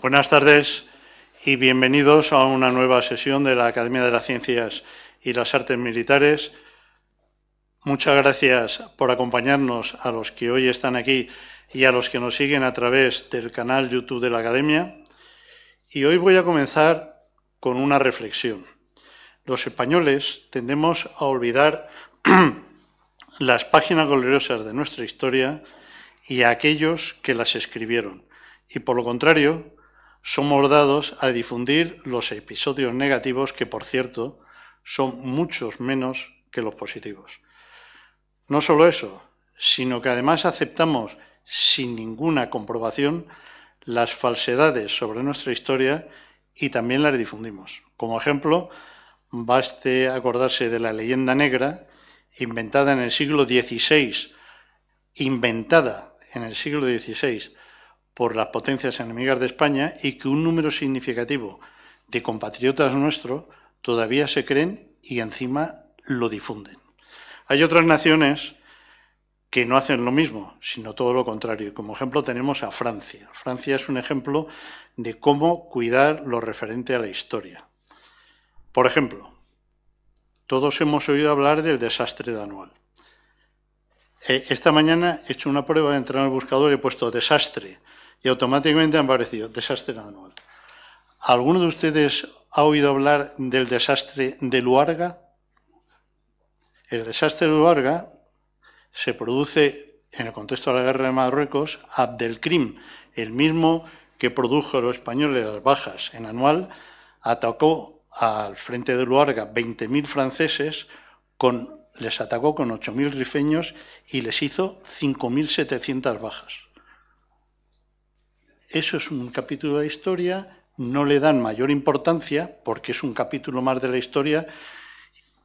Buenas tardes y bienvenidos a una nueva sesión de la Academia de las Ciencias y las Artes Militares. Muchas gracias por acompañarnos a los que hoy están aquí y a los que nos siguen a través del canal YouTube de la Academia. Y hoy voy a comenzar con una reflexión. Los españoles tendemos a olvidar las páginas gloriosas de nuestra historia y a aquellos que las escribieron. Y por lo contrario, somos dados a difundir los episodios negativos, que por cierto son muchos menos que los positivos. No solo eso, sino que además aceptamos sin ninguna comprobación las falsedades sobre nuestra historia y también las difundimos. Como ejemplo, baste acordarse de la leyenda negra, inventada en el siglo XVI, inventada en el siglo XVI por las potencias enemigas de España y que un número significativo de compatriotas nuestros todavía se creen y encima lo difunden. Hay otras naciones que no hacen lo mismo, sino todo lo contrario. Como ejemplo tenemos a Francia. Francia es un ejemplo de cómo cuidar lo referente a la historia. Por ejemplo, todos hemos oído hablar del desastre de anual. Eh, esta mañana he hecho una prueba, de entrar en el buscador y he puesto desastre y automáticamente han aparecido desastre anual. ¿Alguno de ustedes ha oído hablar del desastre de Luarga? El desastre de Luarga se produce en el contexto de la guerra de Marruecos, Abdelkrim, el mismo que produjo a los españoles las bajas en anual, atacó al frente de Luarga 20.000 franceses, con, les atacó con 8.000 rifeños y les hizo 5.700 bajas. Eso es un capítulo de historia, no le dan mayor importancia porque es un capítulo más de la historia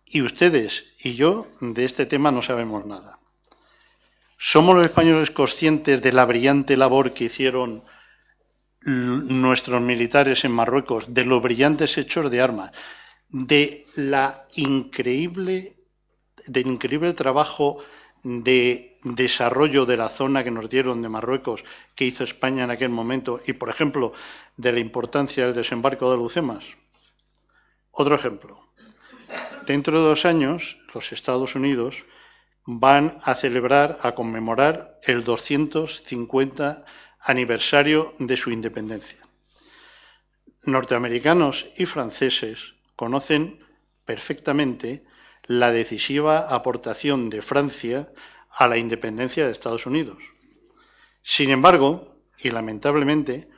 y ustedes y yo de este tema no sabemos nada. ¿Somos los españoles conscientes de la brillante labor que hicieron nuestros militares en Marruecos, de los brillantes hechos de armas, de la increíble, del increíble trabajo de desarrollo de la zona que nos dieron de Marruecos, que hizo España en aquel momento, y por ejemplo, de la importancia del desembarco de Lucemas. Otro ejemplo. Dentro de dos años, los Estados Unidos van a celebrar, a conmemorar el 250 aniversario de su independencia. Norteamericanos y franceses conocen perfectamente la decisiva aportación de Francia a la independencia de Estados Unidos. Sin embargo, y lamentablemente,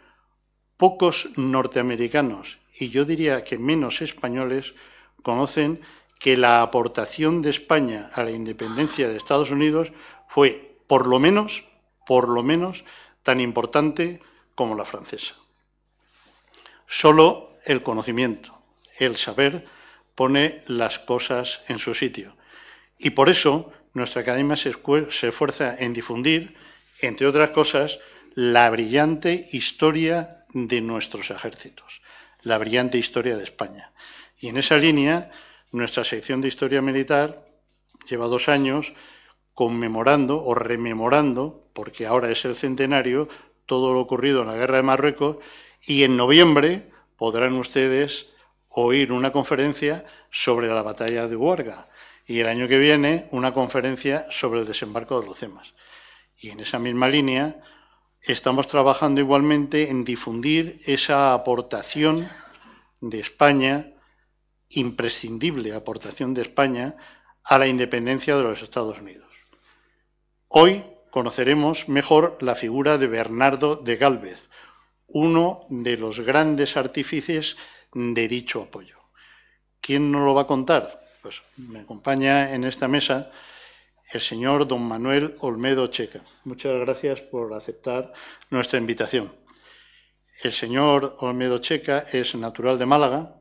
pocos norteamericanos, y yo diría que menos españoles, conocen que la aportación de España a la independencia de Estados Unidos fue, por lo menos, por lo menos, tan importante como la francesa. Solo el conocimiento, el saber, pone las cosas en su sitio. Y por eso nuestra academia se, esfuerza en difundir, entre otras cosas, la brillante historia de nuestros ejércitos, la brillante historia de España. Y en esa línea, nuestra sección de historia militar lleva dos años conmemorando o rememorando, porque ahora es el centenario, todo lo ocurrido en la guerra de Marruecos y en noviembre podrán ustedes oír una conferencia sobre la batalla de Huarga y el año que viene una conferencia sobre el desembarco de los cemas. Y en esa misma línea estamos trabajando igualmente en difundir esa aportación de España, imprescindible aportación de España, a la independencia de los Estados Unidos. Hoy conoceremos mejor la figura de Bernardo de Galvez, uno de los grandes artífices de dicho apoyo. ¿Quién nos lo va a contar? Pues me acompaña en esta mesa el señor don Manuel Olmedo Checa. Muchas gracias por aceptar nuestra invitación. El señor Olmedo Checa es natural de Málaga,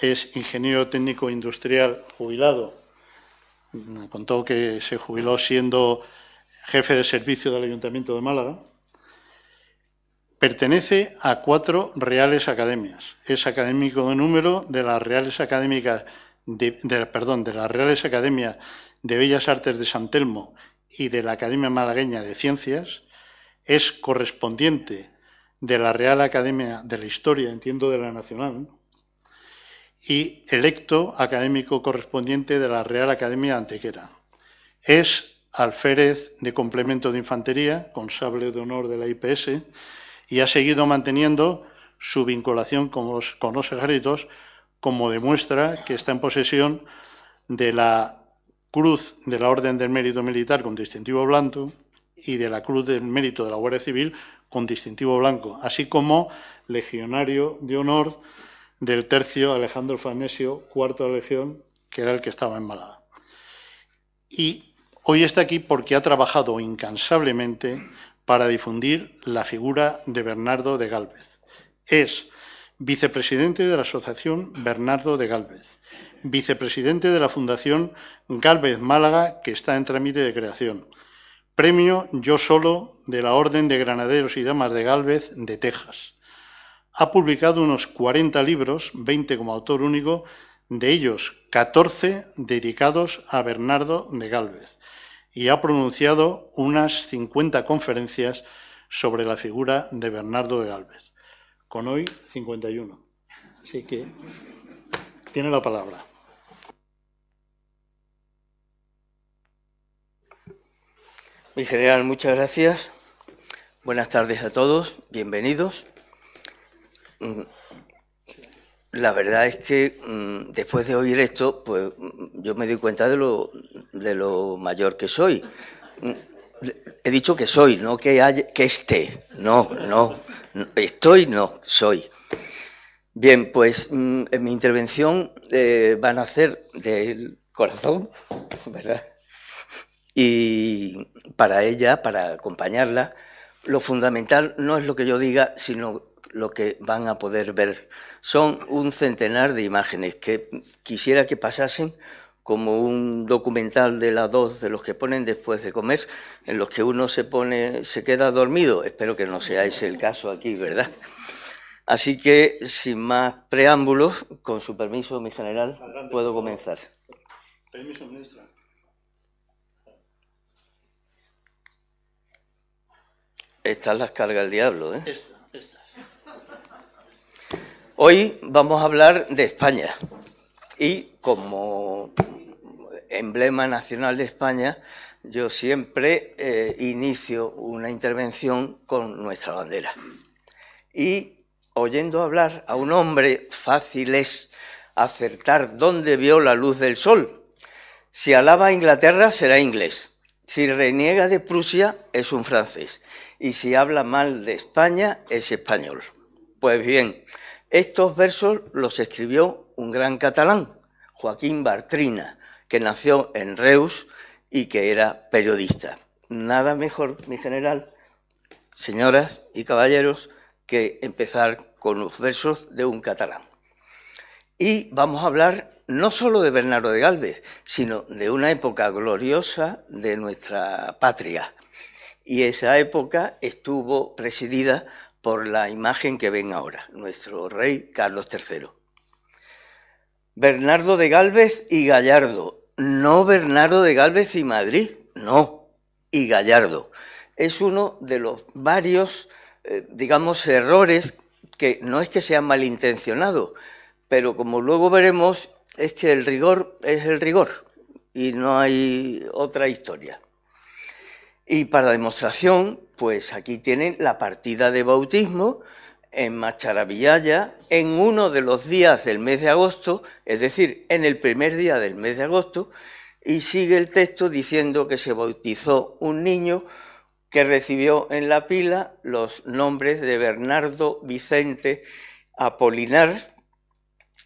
es ingeniero técnico industrial jubilado. contó que se jubiló siendo jefe de servicio del Ayuntamiento de Málaga Pertenece a cuatro reales academias. Es académico de número de las reales académicas de, perdón, de las reales academias de Bellas Artes de San Telmo y de la Academia Malagueña de Ciencias. Es correspondiente de la Real Academia de la Historia, entiendo de la Nacional, y electo académico correspondiente de la Real Academia Antequera. Es alférez de complemento de infantería, con sable de honor de la IPS, y ha seguido manteniendo su vinculación con los, con ejércitos, como demuestra que está en posesión de la Cruz de la Orden del Mérito Militar con distintivo blanco y de la Cruz del Mérito de la Guardia Civil con distintivo blanco, así como legionario de honor del tercio Alejandro Fanesio, cuarto de legión, que era el que estaba en Málaga. Y hoy está aquí porque ha trabajado incansablemente para difundir la figura de Bernardo de Galvez. Es vicepresidente de la Asociación Bernardo de Galvez, vicepresidente de la Fundación Galvez Málaga, que está en trámite de creación, premio Yo Solo de la Orden de Granaderos y Damas de Galvez de Texas. Ha publicado unos 40 libros, 20 como autor único, de ellos 14 dedicados a Bernardo de Galvez y ha pronunciado unas 50 conferencias sobre la figura de Bernardo de Galvez, Con hoy 51. Así que tiene la palabra. Mi general, muchas gracias. Buenas tardes a todos, bienvenidos. La verdad es que mm, después de oír esto, pues mm, yo me doy cuenta de lo, de lo mayor que soy. Mm, he dicho que soy, no que, que esté. No, no. Estoy, no, soy. Bien, pues en mi intervención eh, van a ser del corazón, ¿verdad? Y para ella, para acompañarla, lo fundamental no es lo que yo diga, sino lo que van a poder ver. Son un centenar de imágenes que quisiera que pasasen como un documental de las dos de los que ponen después de comer, en los que uno se pone, se queda dormido. Espero que no sea ese el caso aquí, ¿verdad? Así que, sin más preámbulos, con su permiso, mi general, puedo comenzar. Permiso, ministra. Estas las cargas el diablo, ¿eh? Hoy vamos a hablar de España y como emblema nacional de España, yo siempre eh, inicio una intervención con nuestra bandera. Y oyendo hablar a un hombre, fácil es acertar dónde vio la luz del sol. Si alaba Inglaterra, será inglés. Si reniega de Prusia, es un francés. Y si habla mal de España, es español. Pues bien, estos versos los escribió un gran catalán, Joaquín Bartrina, que nació en Reus y que era periodista. Nada mejor, mi general, señoras y caballeros, que empezar con los versos de un catalán. Y vamos a hablar no solo de Bernardo de Galvez, sino de una época gloriosa de nuestra patria. Y esa época estuvo presidida por la imagen que ven ahora, nuestro rey Carlos III. Bernardo de Galvez y Gallardo. No Bernardo de Galvez y Madrid, no, y Gallardo. Es uno de los varios, eh, digamos, errores que no es que sean malintencionado pero como luego veremos, es que el rigor es el rigor y no hay otra historia. Y para demostración, pues aquí tienen la partida de bautismo en Macharavillaya en uno de los días del mes de agosto, es decir, en el primer día del mes de agosto, y sigue el texto diciendo que se bautizó un niño que recibió en la pila los nombres de Bernardo Vicente Apolinar,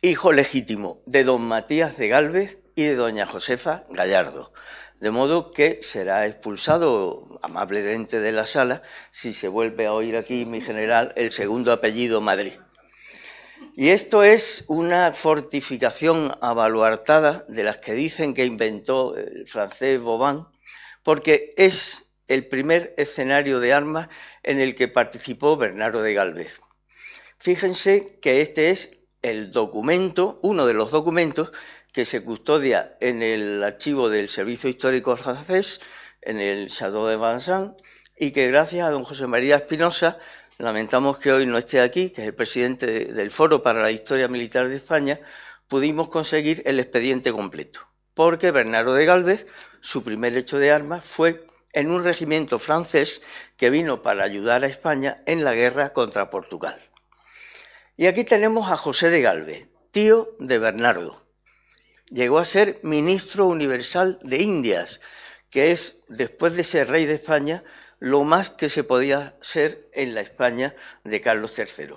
hijo legítimo de don Matías de Galvez y de doña Josefa Gallardo. De modo que será expulsado amablemente de la sala si se vuelve a oír aquí, mi general, el segundo apellido Madrid. Y esto es una fortificación abaluartada de las que dicen que inventó el francés Bobin, porque es el primer escenario de armas en el que participó Bernardo de Galvez. Fíjense que este es el documento, uno de los documentos que se custodia en el archivo del Servicio Histórico Francés, en el Chateau de Vincennes, y que gracias a don José María Espinosa, lamentamos que hoy no esté aquí, que es el presidente del Foro para la Historia Militar de España, pudimos conseguir el expediente completo, porque Bernardo de Galvez, su primer hecho de armas fue en un regimiento francés que vino para ayudar a España en la guerra contra Portugal. Y aquí tenemos a José de Galvez, tío de Bernardo llegó a ser ministro universal de Indias, que es, después de ser rey de España, lo más que se podía ser en la España de Carlos III.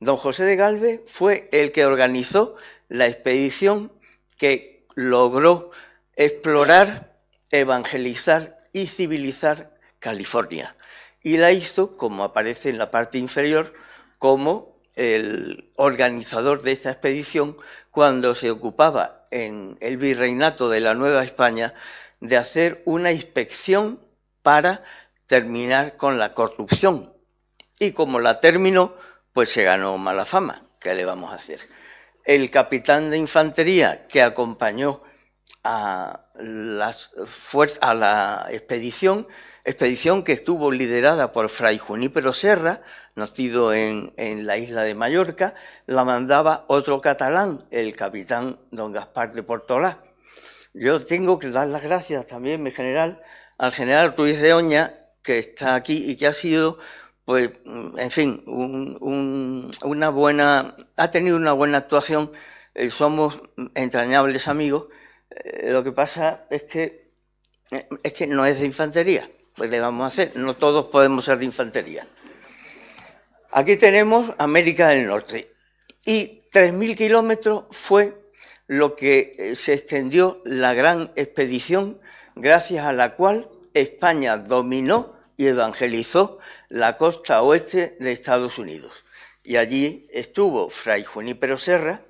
Don José de Galvez fue el que organizó la expedición que logró explorar, evangelizar y civilizar California. Y la hizo, como aparece en la parte inferior, como el organizador de esta expedición cuando se ocupaba en el virreinato de la Nueva España de hacer una inspección para terminar con la corrupción. Y como la terminó, pues se ganó mala fama. ¿Qué le vamos a hacer? El capitán de infantería que acompañó a, la expedición, expedición que estuvo liderada por Fray Junípero Serra, nacido en, la isla de Mallorca, la mandaba otro catalán, el capitán don Gaspar de Portolá. Yo tengo que dar las gracias también, mi general, al general Ruiz de Oña, que está aquí y que ha sido, pues, mm, en fin, una buena, ha tenido una buena actuación. Eh, somos entrañables amigos. Eh, lo que pasa es que, eh, es que no es de infantería. Pues le vamos a hacer, no todos podemos ser de infantería. Aquí tenemos América del Norte y 3.000 kilómetros fue lo que eh, se extendió la gran expedición gracias a la cual España dominó y evangelizó la costa oeste de Estados Unidos. Y allí estuvo Fray Junípero Serra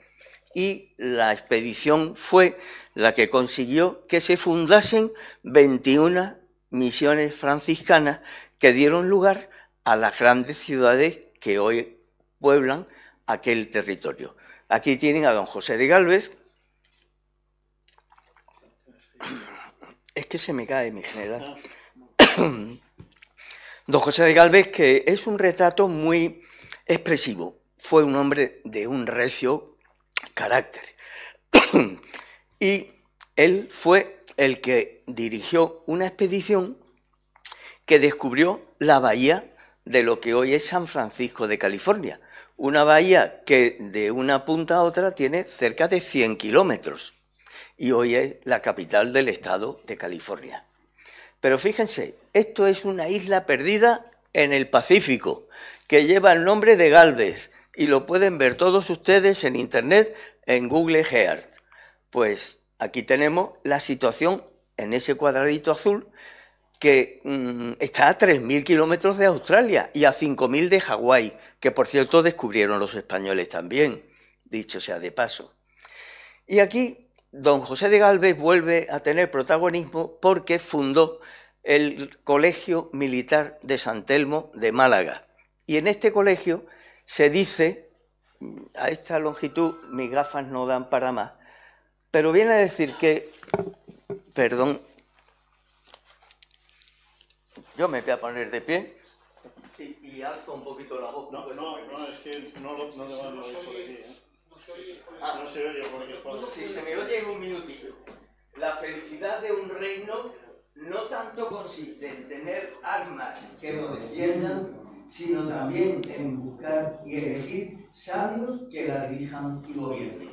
y la expedición fue la que consiguió que se fundasen 21 misiones franciscanas que dieron lugar a las grandes ciudades que hoy pueblan aquel territorio. Aquí tienen a don José de Galvez. Es que se me cae mi general. Don José de Galvez, que es un retrato muy expresivo. Fue un hombre de un recio carácter. y él fue el que dirigió una expedición que descubrió la bahía de lo que hoy es San Francisco de California, una bahía que de una punta a otra tiene cerca de 100 kilómetros y hoy es la capital del estado de California. Pero fíjense, esto es una isla perdida en el Pacífico, que lleva el nombre de Galvez y lo pueden ver todos ustedes en Internet en Google Earth. Pues aquí tenemos la situación en ese cuadradito azul que mm, está a 3.000 kilómetros de Australia y a 5.000 de Hawái, que por cierto descubrieron los españoles también, dicho sea de paso. Y aquí don José de Galvez vuelve a tener protagonismo porque fundó el Colegio Militar de San Telmo de Málaga. Y en este colegio se dice, mm, a esta longitud mis gafas no dan para más, pero viene a decir que, perdón, yo me voy a poner de pie. Y, y alzo un poquito la voz. No, pues. no, no, es que no, lo, no te a ¿eh? ah. no se oye por aquí. Si se me oye en un minutito... La felicidad de un reino no tanto consiste en tener armas que lo defiendan, sino también en buscar y elegir sabios que la dirijan y gobiernen.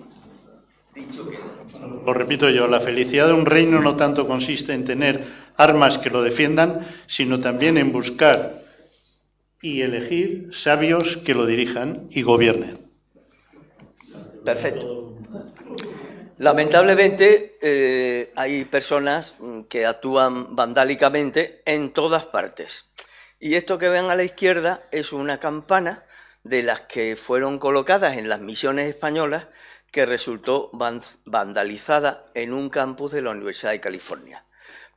Dicho que... Lo repito yo, la felicidad de un reino no tanto consiste en tener armas que lo defiendan, sino también en buscar y elegir sabios que lo dirijan y gobiernen. Perfecto. Lamentablemente eh, hay personas mm, que actúan vandálicamente en todas partes. Y esto que ven a la izquierda es una campana de las que fueron colocadas en las misiones españolas que resultó vandalizada en un campus de la Universidad de California.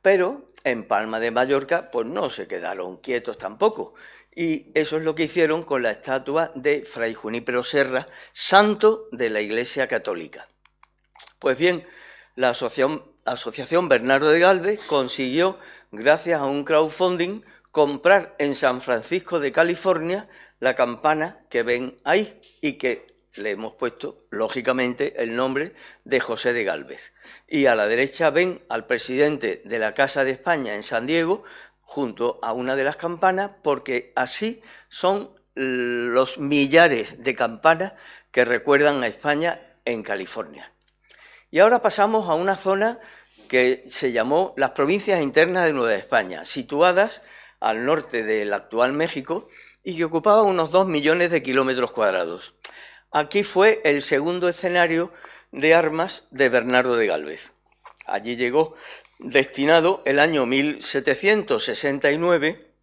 Pero en Palma de Mallorca, pues no se quedaron quietos tampoco. Y eso es lo que hicieron con la estatua de Fray Junípero Serra, santo de la Iglesia Católica. Pues bien, la asociación, asociación Bernardo de Galvez consiguió, gracias a un crowdfunding, comprar en San Francisco de California la campana que ven ahí y que le hemos puesto, lógicamente, el nombre de José de Gálvez. Y a la derecha ven al presidente de la Casa de España en San Diego junto a una de las campanas, porque así son los millares de campanas que recuerdan a España en California. Y ahora pasamos a una zona que se llamó las provincias internas de Nueva España, situadas al norte del actual México y que ocupaba unos 2 millones de kilómetros cuadrados. Aquí fue el segundo escenario de armas de Bernardo de Galvez. Allí llegó destinado el año 1769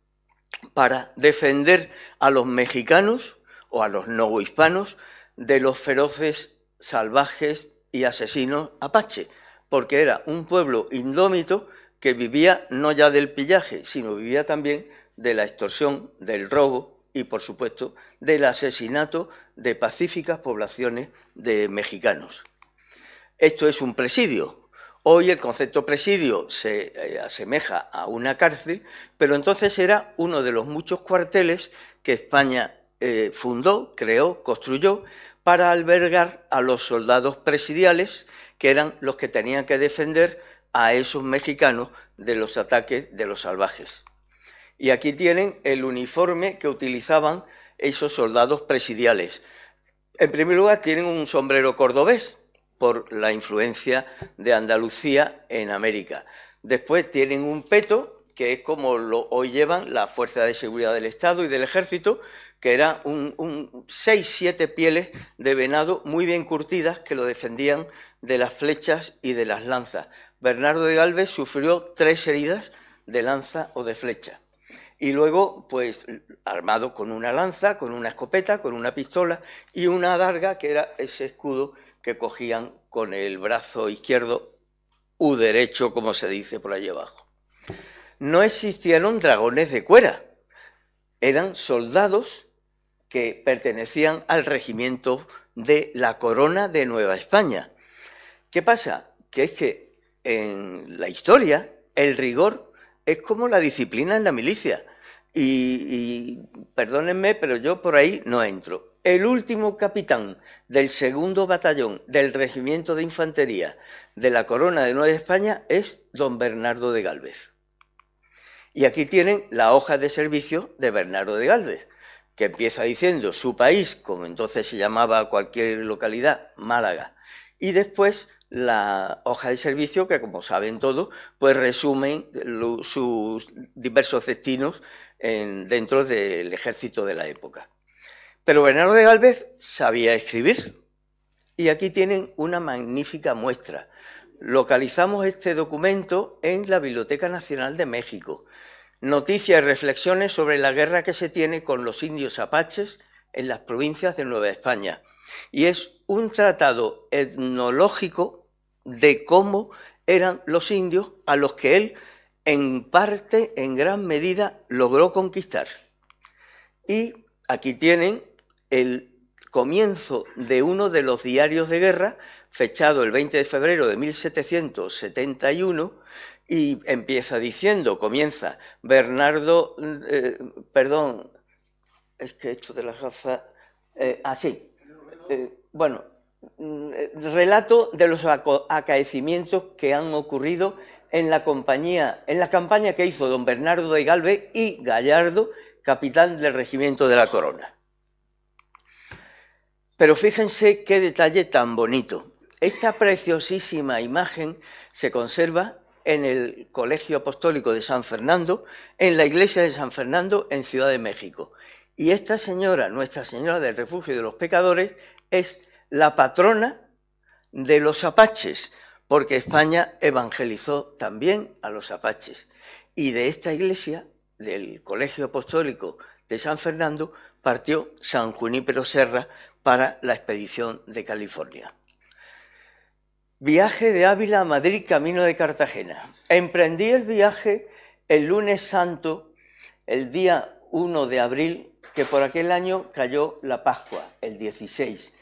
para defender a los mexicanos o a los no hispanos de los feroces, salvajes y asesinos apache, porque era un pueblo indómito que vivía no ya del pillaje, sino vivía también de la extorsión, del robo y, por supuesto, del asesinato de pacíficas poblaciones de mexicanos. Esto es un presidio. Hoy el concepto presidio se eh, asemeja a una cárcel, pero entonces era uno de los muchos cuarteles que España eh, fundó, creó, construyó para albergar a los soldados presidiales, que eran los que tenían que defender a esos mexicanos de los ataques de los salvajes. Y aquí tienen el uniforme que utilizaban esos soldados presidiales. En primer lugar, tienen un sombrero cordobés por la influencia de Andalucía en América. Después tienen un peto, que es como lo hoy llevan la Fuerza de Seguridad del Estado y del Ejército, que era un, seis, siete pieles de venado muy bien curtidas que lo defendían de las flechas y de las lanzas. Bernardo de Galvez sufrió tres heridas de lanza o de flecha y luego, pues, armado con una lanza, con una escopeta, con una pistola y una adarga, que era ese escudo que cogían con el brazo izquierdo u derecho, como se dice por allí abajo. No existían dragones de cuera, eran soldados que pertenecían al regimiento de la Corona de Nueva España. ¿Qué pasa? Que es que en la historia el rigor es como la disciplina en la milicia y, perdónenme, pero yo por ahí no entro el último capitán del segundo batallón del regimiento de infantería de la Corona de Nueva España es don Bernardo de Galvez. Y aquí tienen la hoja de servicio de Bernardo de Galvez, que empieza diciendo su país, como entonces se llamaba cualquier localidad, Málaga, y después la hoja de servicio que, como saben todos, pues resumen sus diversos destinos dentro del ejército de la época. Pero Bernardo de Galvez sabía escribir. Y aquí tienen una magnífica muestra. Localizamos este documento en la Biblioteca Nacional de México. Noticias y reflexiones sobre la guerra que se tiene con los indios apaches en las provincias de Nueva España. Y es un tratado etnológico de cómo eran los indios a los que él en parte, en gran medida, logró conquistar. Y aquí tienen el comienzo de uno de los diarios de guerra, fechado el 20 de febrero de 1771, y empieza diciendo, comienza, Bernardo, eh, perdón, es que esto de la gafas, eh, así, ah, eh, bueno, mm, relato de los acaecimientos que han ocurrido en la compañía, en la campaña que hizo don Bernardo de Galvez y Gallardo, capitán del regimiento de la Corona. Pero fíjense qué detalle tan bonito. Esta preciosísima imagen se conserva en el Colegio Apostólico de San Fernando, en la iglesia de San Fernando, en Ciudad de México. Y esta señora, Nuestra Señora del Refugio de los Pecadores, es la patrona de los apaches, porque España evangelizó también a los apaches. Y de esta iglesia, del Colegio Apostólico de San Fernando, partió San Junípero Serra para la expedición de California. Viaje de Ávila a Madrid, camino de Cartagena. Emprendí el viaje el lunes santo, el día 1 de abril, que por aquel año cayó la Pascua, el 16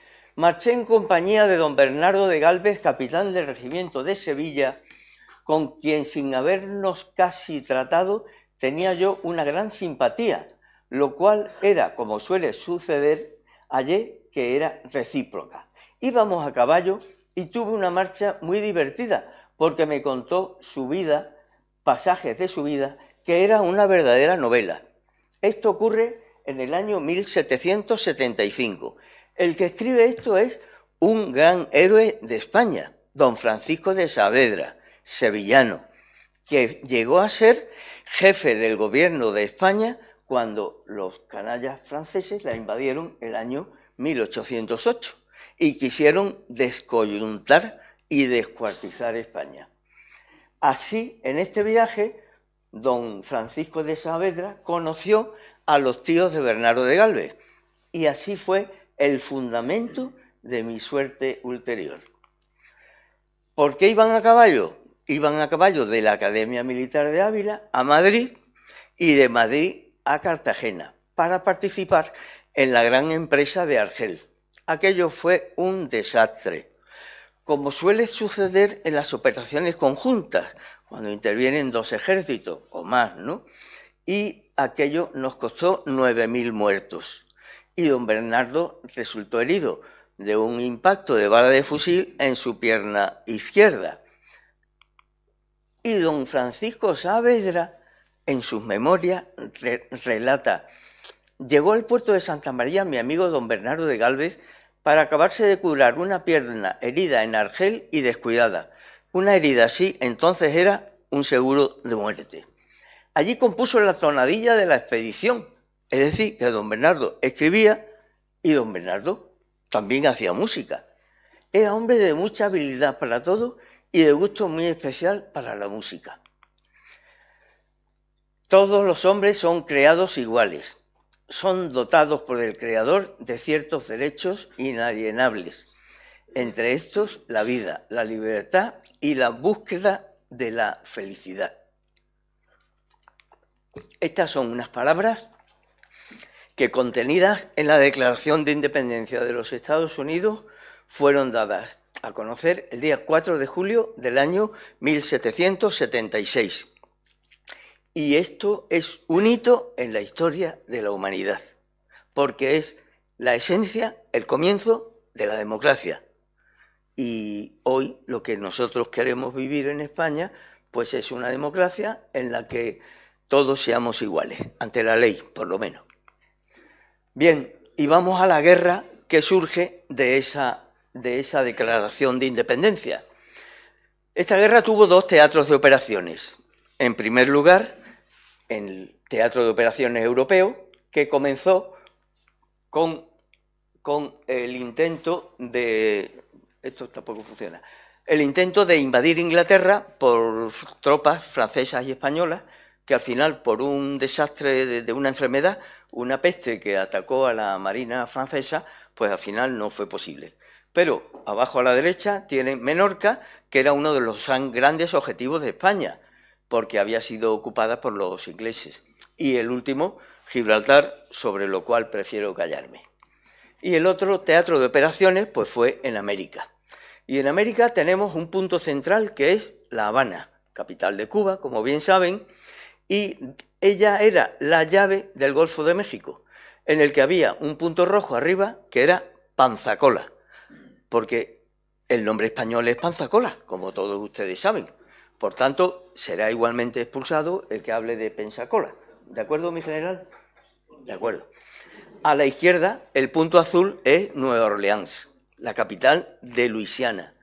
marché en compañía de don Bernardo de Galvez, capitán del regimiento de Sevilla, con quien sin habernos casi tratado tenía yo una gran simpatía, lo cual era, como suele suceder, hallé que era recíproca. Íbamos a caballo y tuve una marcha muy divertida, porque me contó su vida, pasajes de su vida, que era una verdadera novela. Esto ocurre en el año 1775 el que escribe esto es un gran héroe de España, don Francisco de Saavedra, sevillano, que llegó a ser jefe del gobierno de España cuando los canallas franceses la invadieron el año 1808 y quisieron descoyuntar y descuartizar España. Así, en este viaje, don Francisco de Saavedra conoció a los tíos de Bernardo de Galvez y así fue el fundamento de mi suerte ulterior. ¿Por qué iban a caballo? Iban a caballo de la Academia Militar de Ávila a Madrid y de Madrid a Cartagena para participar en la gran empresa de Argel. Aquello fue un desastre. Como suele suceder en las operaciones conjuntas, cuando intervienen dos ejércitos o más, ¿no? Y aquello nos costó 9.000 muertos y don Bernardo resultó herido de un impacto de bala de fusil en su pierna izquierda. Y don Francisco Saavedra, en sus memorias, relata, llegó al puerto de Santa María mi amigo don Bernardo de Galvez para acabarse de curar una pierna herida en Argel y descuidada. Una herida así entonces era un seguro de muerte. Allí compuso la tonadilla de la expedición, es decir, que don Bernardo escribía y don Bernardo también hacía música. Era hombre de mucha habilidad para todo y de gusto muy especial para la música. Todos los hombres son creados iguales, son dotados por el Creador de ciertos derechos inalienables, entre estos la vida, la libertad y la búsqueda de la felicidad. Estas son unas palabras que contenidas en la Declaración de Independencia de los Estados Unidos fueron dadas a conocer el día 4 de julio del año 1776. Y esto es un hito en la historia de la humanidad, porque es la esencia, el comienzo de la democracia. Y hoy lo que nosotros queremos vivir en España, pues es una democracia en la que todos seamos iguales, ante la ley, por lo menos. Bien, y vamos a la guerra que surge de esa, declaración de independencia. Esta guerra tuvo dos teatros de operaciones. En primer lugar, el Teatro de Operaciones Europeo, que comenzó con, con el intento de... Esto tampoco funciona. El intento de invadir Inglaterra por tropas francesas y españolas que al final, por un desastre de, una enfermedad, una peste que atacó a la Marina francesa, pues al final no fue posible. Pero abajo a la derecha tienen Menorca, que era uno de los grandes objetivos de España, porque había sido ocupada por los ingleses. Y el último, Gibraltar, sobre lo cual prefiero callarme. Y el otro teatro de operaciones, pues fue en América. Y en América tenemos un punto central que es La Habana, capital de Cuba, como bien saben, y ella era la llave del Golfo de México, en el que había un punto rojo arriba que era Panzacola, porque el nombre español es Panzacola, como todos ustedes saben. Por tanto, será igualmente expulsado el que hable de Pensacola. ¿De acuerdo, mi general? De acuerdo. A la izquierda, el punto azul es Nueva Orleans, la capital de Luisiana.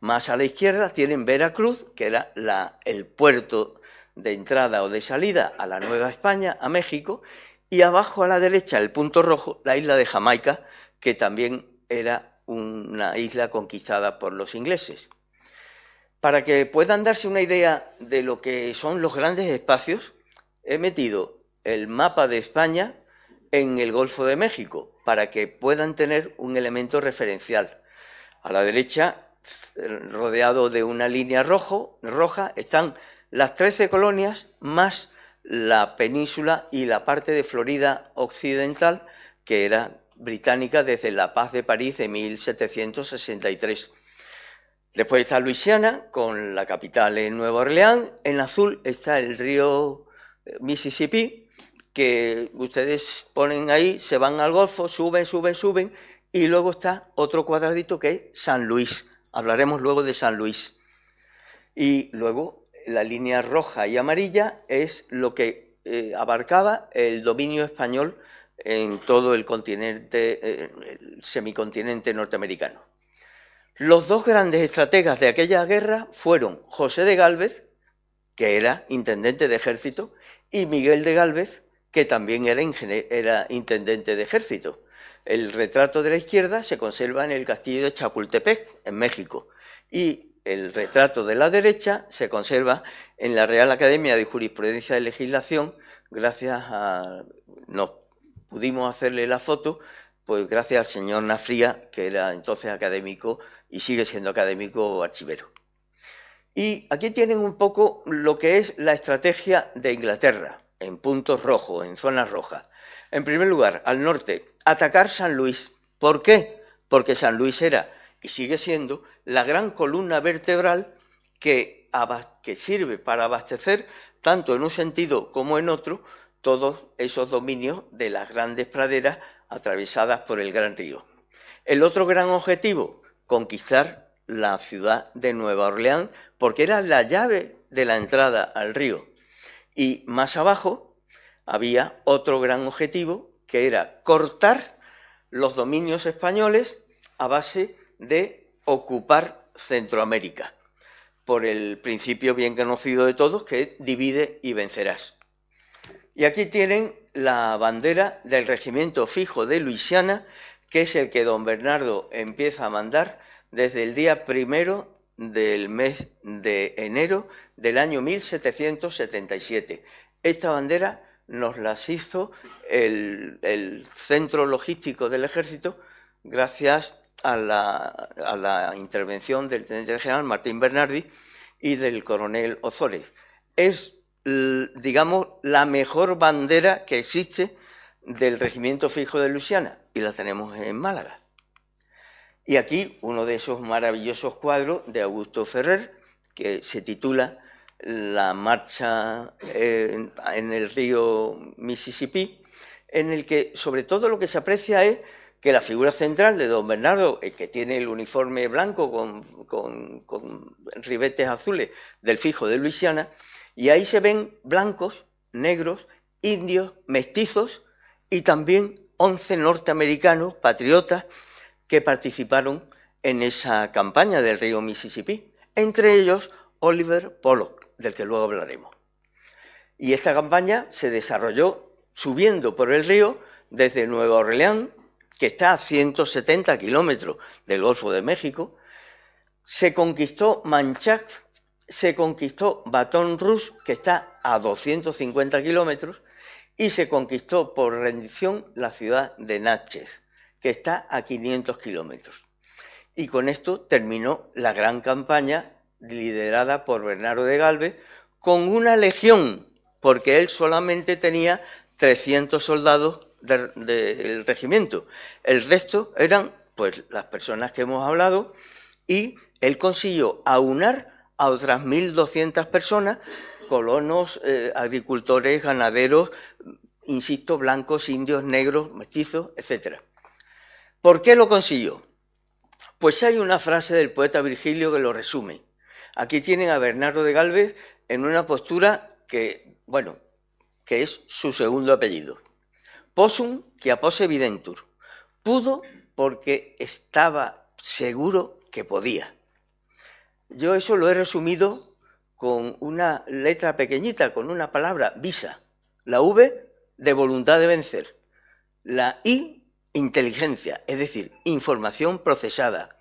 Más a la izquierda tienen Veracruz, que era la, el puerto de entrada o de salida a la Nueva España, a México, y abajo a la derecha, el punto rojo, la isla de Jamaica, que también era una isla conquistada por los ingleses. Para que puedan darse una idea de lo que son los grandes espacios, he metido el mapa de España en el Golfo de México, para que puedan tener un elemento referencial. A la derecha rodeado de una línea rojo, roja, están las 13 colonias más la península y la parte de Florida occidental, que era británica desde la paz de París de 1763. Después está Luisiana, con la capital en Nueva Orleans. En azul está el río eh, Mississippi, que ustedes ponen ahí, se van al Golfo, suben, suben, suben. Y luego está otro cuadradito que es San Luis. Hablaremos luego de San Luis. Y luego la línea roja y amarilla es lo que eh, abarcaba el dominio español en todo el continente, eh, semicontinente norteamericano. Los dos grandes estrategas de aquella guerra fueron José de Gálvez, que era intendente de ejército, y Miguel de Gálvez, que también era, era intendente de ejército. El retrato de la izquierda se conserva en el castillo de Chapultepec, en México, y el retrato de la derecha se conserva en la Real Academia de Jurisprudencia y Legislación, gracias a. nos pudimos hacerle la foto, pues gracias al señor Nafría, que era entonces académico y sigue siendo académico archivero. Y aquí tienen un poco lo que es la estrategia de Inglaterra, en puntos rojos, en zonas rojas. En primer lugar, al norte, atacar San Luis. ¿Por qué? Porque San Luis era y sigue siendo la gran columna vertebral que, sirve para abastecer, tanto en un sentido como en otro, todos esos dominios de las grandes praderas atravesadas por el Gran Río. El otro gran objetivo, conquistar la ciudad de Nueva Orleans, porque era la llave de la entrada al río. Y más abajo había otro gran objetivo, que era cortar los dominios españoles a base de ocupar Centroamérica, por el principio bien conocido de todos que divide y vencerás. Y aquí tienen la bandera del regimiento fijo de Luisiana, que es el que don Bernardo empieza a mandar desde el día primero del mes de enero del año 1777. Esta bandera nos las hizo el, centro logístico del ejército gracias a la, intervención del teniente general Martín Bernardi y del coronel Ozores. Es, digamos, la mejor bandera que existe del regimiento fijo de Luciana... y la tenemos en Málaga. Y aquí uno de esos maravillosos cuadros de Augusto Ferrer que se titula La marcha en, en el río Mississippi, en el que sobre todo lo que se aprecia es que la figura central de don Bernardo, el eh, que tiene el uniforme blanco con, ribetes azules del fijo de Luisiana, y ahí se ven blancos, negros, indios, mestizos y también 11 norteamericanos, patriotas, que participaron en esa campaña del río Mississippi, entre ellos Oliver Pollock, del que luego hablaremos. Y esta campaña se desarrolló subiendo por el río desde Nueva Orleans que está a 170 kilómetros del Golfo de México, se conquistó Manchac, se conquistó Baton Rouge, que está a 250 kilómetros, y se conquistó por rendición la ciudad de Natchez, que está a 500 kilómetros. Y con esto terminó la gran campaña liderada por Bernardo de Galvez con una legión, porque él solamente tenía 300 soldados del regimiento. El resto eran pues las personas que hemos hablado y él consiguió aunar a otras 1.200 personas, colonos, eh, agricultores, ganaderos, insisto, blancos, indios, negros, mestizos, etc. ¿Por qué lo consiguió? Pues hay una frase del poeta Virgilio que lo resume. Aquí tienen a Bernardo de Galvez en una postura que, bueno, que es su segundo apellido. Posum que apose evidentur. Pudo porque estaba seguro que podía. Yo eso lo he resumido con una letra pequeñita, con una palabra, visa. La V de voluntad de vencer. La I, inteligencia, es decir, información procesada.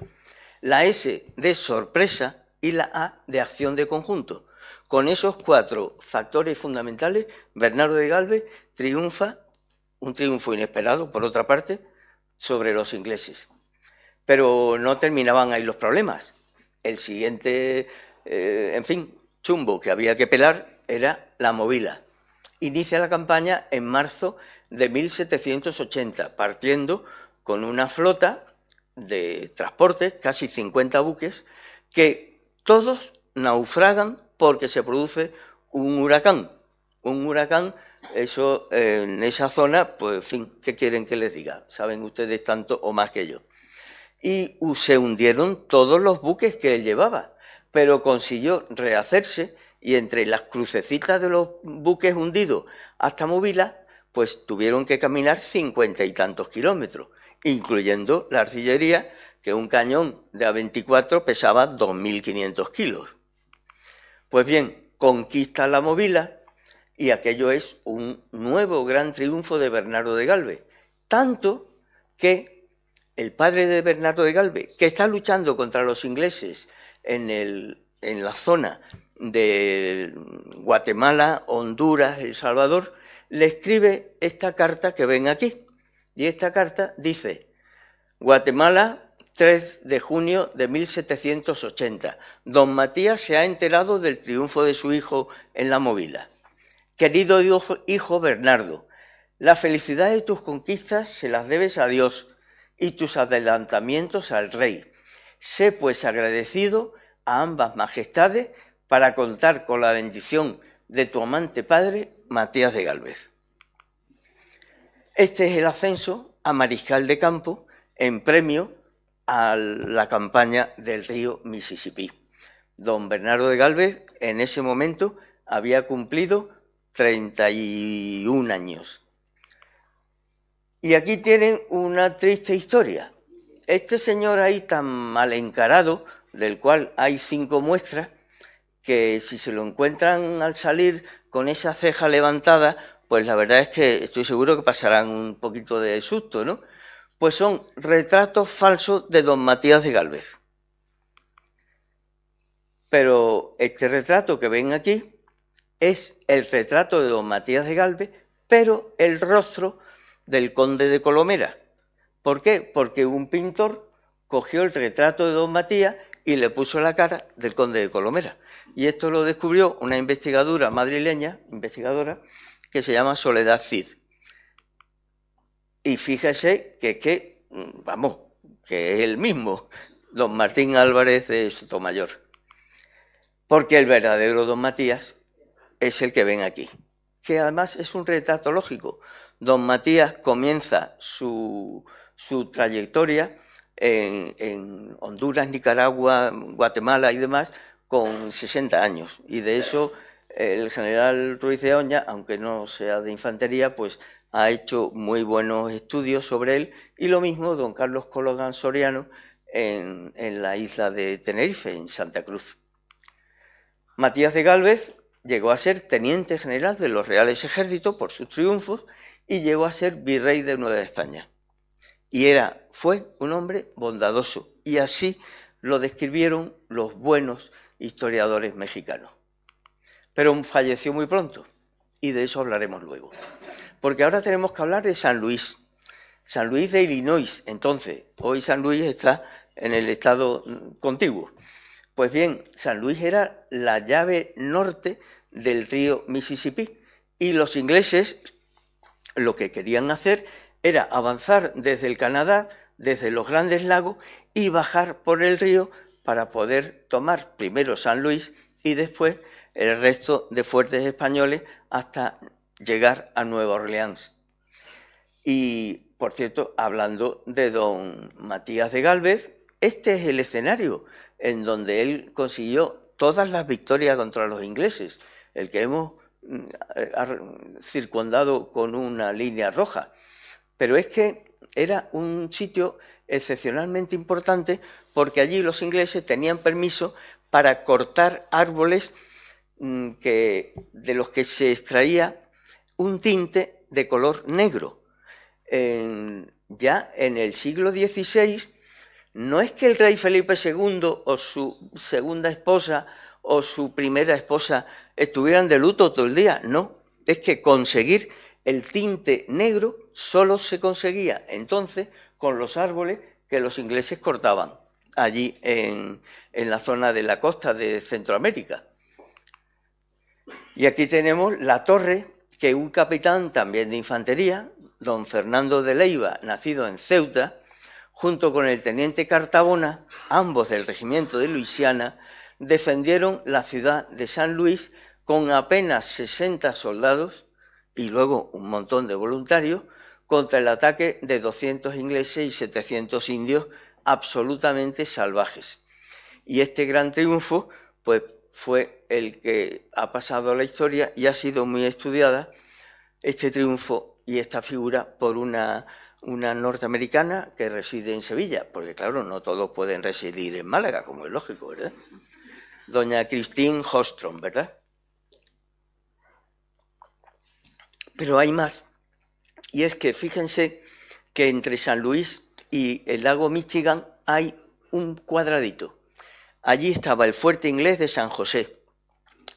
La S de sorpresa y la A de acción de conjunto. Con esos cuatro factores fundamentales, Bernardo de Galvez triunfa un triunfo inesperado, por otra parte, sobre los ingleses. Pero no terminaban ahí los problemas. El siguiente, eh, en fin, chumbo que había que pelar era la movila. Inicia la campaña en marzo de 1780, partiendo con una flota de transportes, casi 50 buques, que todos naufragan porque se produce un huracán. Un huracán eso en esa zona, pues, en fin, ¿qué quieren que les diga? Saben ustedes tanto o más que yo. Y se hundieron todos los buques que él llevaba, pero consiguió rehacerse y entre las crucecitas de los buques hundidos hasta Movila, pues tuvieron que caminar cincuenta y tantos kilómetros, incluyendo la artillería, que un cañón de A24 pesaba 2.500 kilos. Pues bien, conquista la Movila, y aquello es un nuevo gran triunfo de Bernardo de Galve. Tanto que el padre de Bernardo de Galve, que está luchando contra los ingleses en, el, en la zona de Guatemala, Honduras, El Salvador, le escribe esta carta que ven aquí. Y esta carta dice, Guatemala, 3 de junio de 1780. Don Matías se ha enterado del triunfo de su hijo en la movila. Querido hijo Bernardo, la felicidad de tus conquistas se las debes a Dios y tus adelantamientos al Rey. Sé pues agradecido a ambas majestades para contar con la bendición de tu amante padre, Matías de Galvez. Este es el ascenso a Mariscal de Campo en premio a la campaña del río Mississippi. Don Bernardo de Galvez en ese momento había cumplido 31 años. Y aquí tienen una triste historia. Este señor ahí tan mal encarado, del cual hay cinco muestras, que si se lo encuentran al salir con esa ceja levantada, pues la verdad es que estoy seguro que pasarán un poquito de susto, ¿no? Pues son retratos falsos de don Matías de Galvez. Pero este retrato que ven aquí es el retrato de don Matías de Galve, pero el rostro del conde de Colomera. ¿Por qué? Porque un pintor cogió el retrato de don Matías y le puso la cara del conde de Colomera. Y esto lo descubrió una investigadora madrileña, investigadora, que se llama Soledad Cid. Y fíjese que, vamos, que es el mismo, don Martín Álvarez de Sotomayor. Porque el verdadero don Matías es el que ven aquí, que además es un retrato lógico. Don Matías comienza su, trayectoria en, Honduras, Nicaragua, Guatemala y demás con 60 años. Y de eso el general Ruiz de Oña, aunque no sea de infantería, pues ha hecho muy buenos estudios sobre él. Y lo mismo don Carlos Cologan Soriano en, en la isla de Tenerife, en Santa Cruz. Matías de Galvez llegó a ser teniente general de los reales ejércitos por sus triunfos y llegó a ser virrey de Nueva España. Y era, fue un hombre bondadoso, y así lo describieron los buenos historiadores mexicanos. Pero falleció muy pronto, y de eso hablaremos luego. Porque ahora tenemos que hablar de San Luis, San Luis de Illinois, entonces, hoy San Luis está en el estado contiguo. Pues bien, San Luis era la llave norte del río Mississippi y los ingleses lo que querían hacer era avanzar desde el Canadá, desde los grandes lagos y bajar por el río para poder tomar primero San Luis y después el resto de fuertes españoles hasta llegar a Nueva Orleans. Y, por cierto, hablando de don Matías de Galvez, este es el escenario en donde él consiguió todas las victorias contra los ingleses, el que hemos mm, circundado con una línea roja. Pero es que era un sitio excepcionalmente importante porque allí los ingleses tenían permiso para cortar árboles mm, de los que se extraía un tinte de color negro. ya en el siglo XVI no es que el rey Felipe II o su segunda esposa o su primera esposa estuvieran de luto todo el día, no, es que conseguir el tinte negro solo se conseguía entonces con los árboles que los ingleses cortaban allí en, en la zona de la costa de Centroamérica. Y aquí tenemos la torre que un capitán también de infantería, don Fernando de Leiva, nacido en Ceuta, junto con el teniente Cartabona, ambos del regimiento de Luisiana, defendieron la ciudad de San Luis con apenas 60 soldados y luego un montón de voluntarios contra el ataque de 200 ingleses y 700 indios absolutamente salvajes. Y este gran triunfo pues, fue el que ha pasado a la historia y ha sido muy estudiada este triunfo y esta figura por una una norteamericana que reside en Sevilla, porque claro, no todos pueden residir en Málaga, como es lógico, ¿verdad? Doña Christine Hostrom, ¿verdad? Pero hay más. Y es que fíjense que entre San Luis y el lago Michigan hay un cuadradito. Allí estaba el fuerte inglés de San José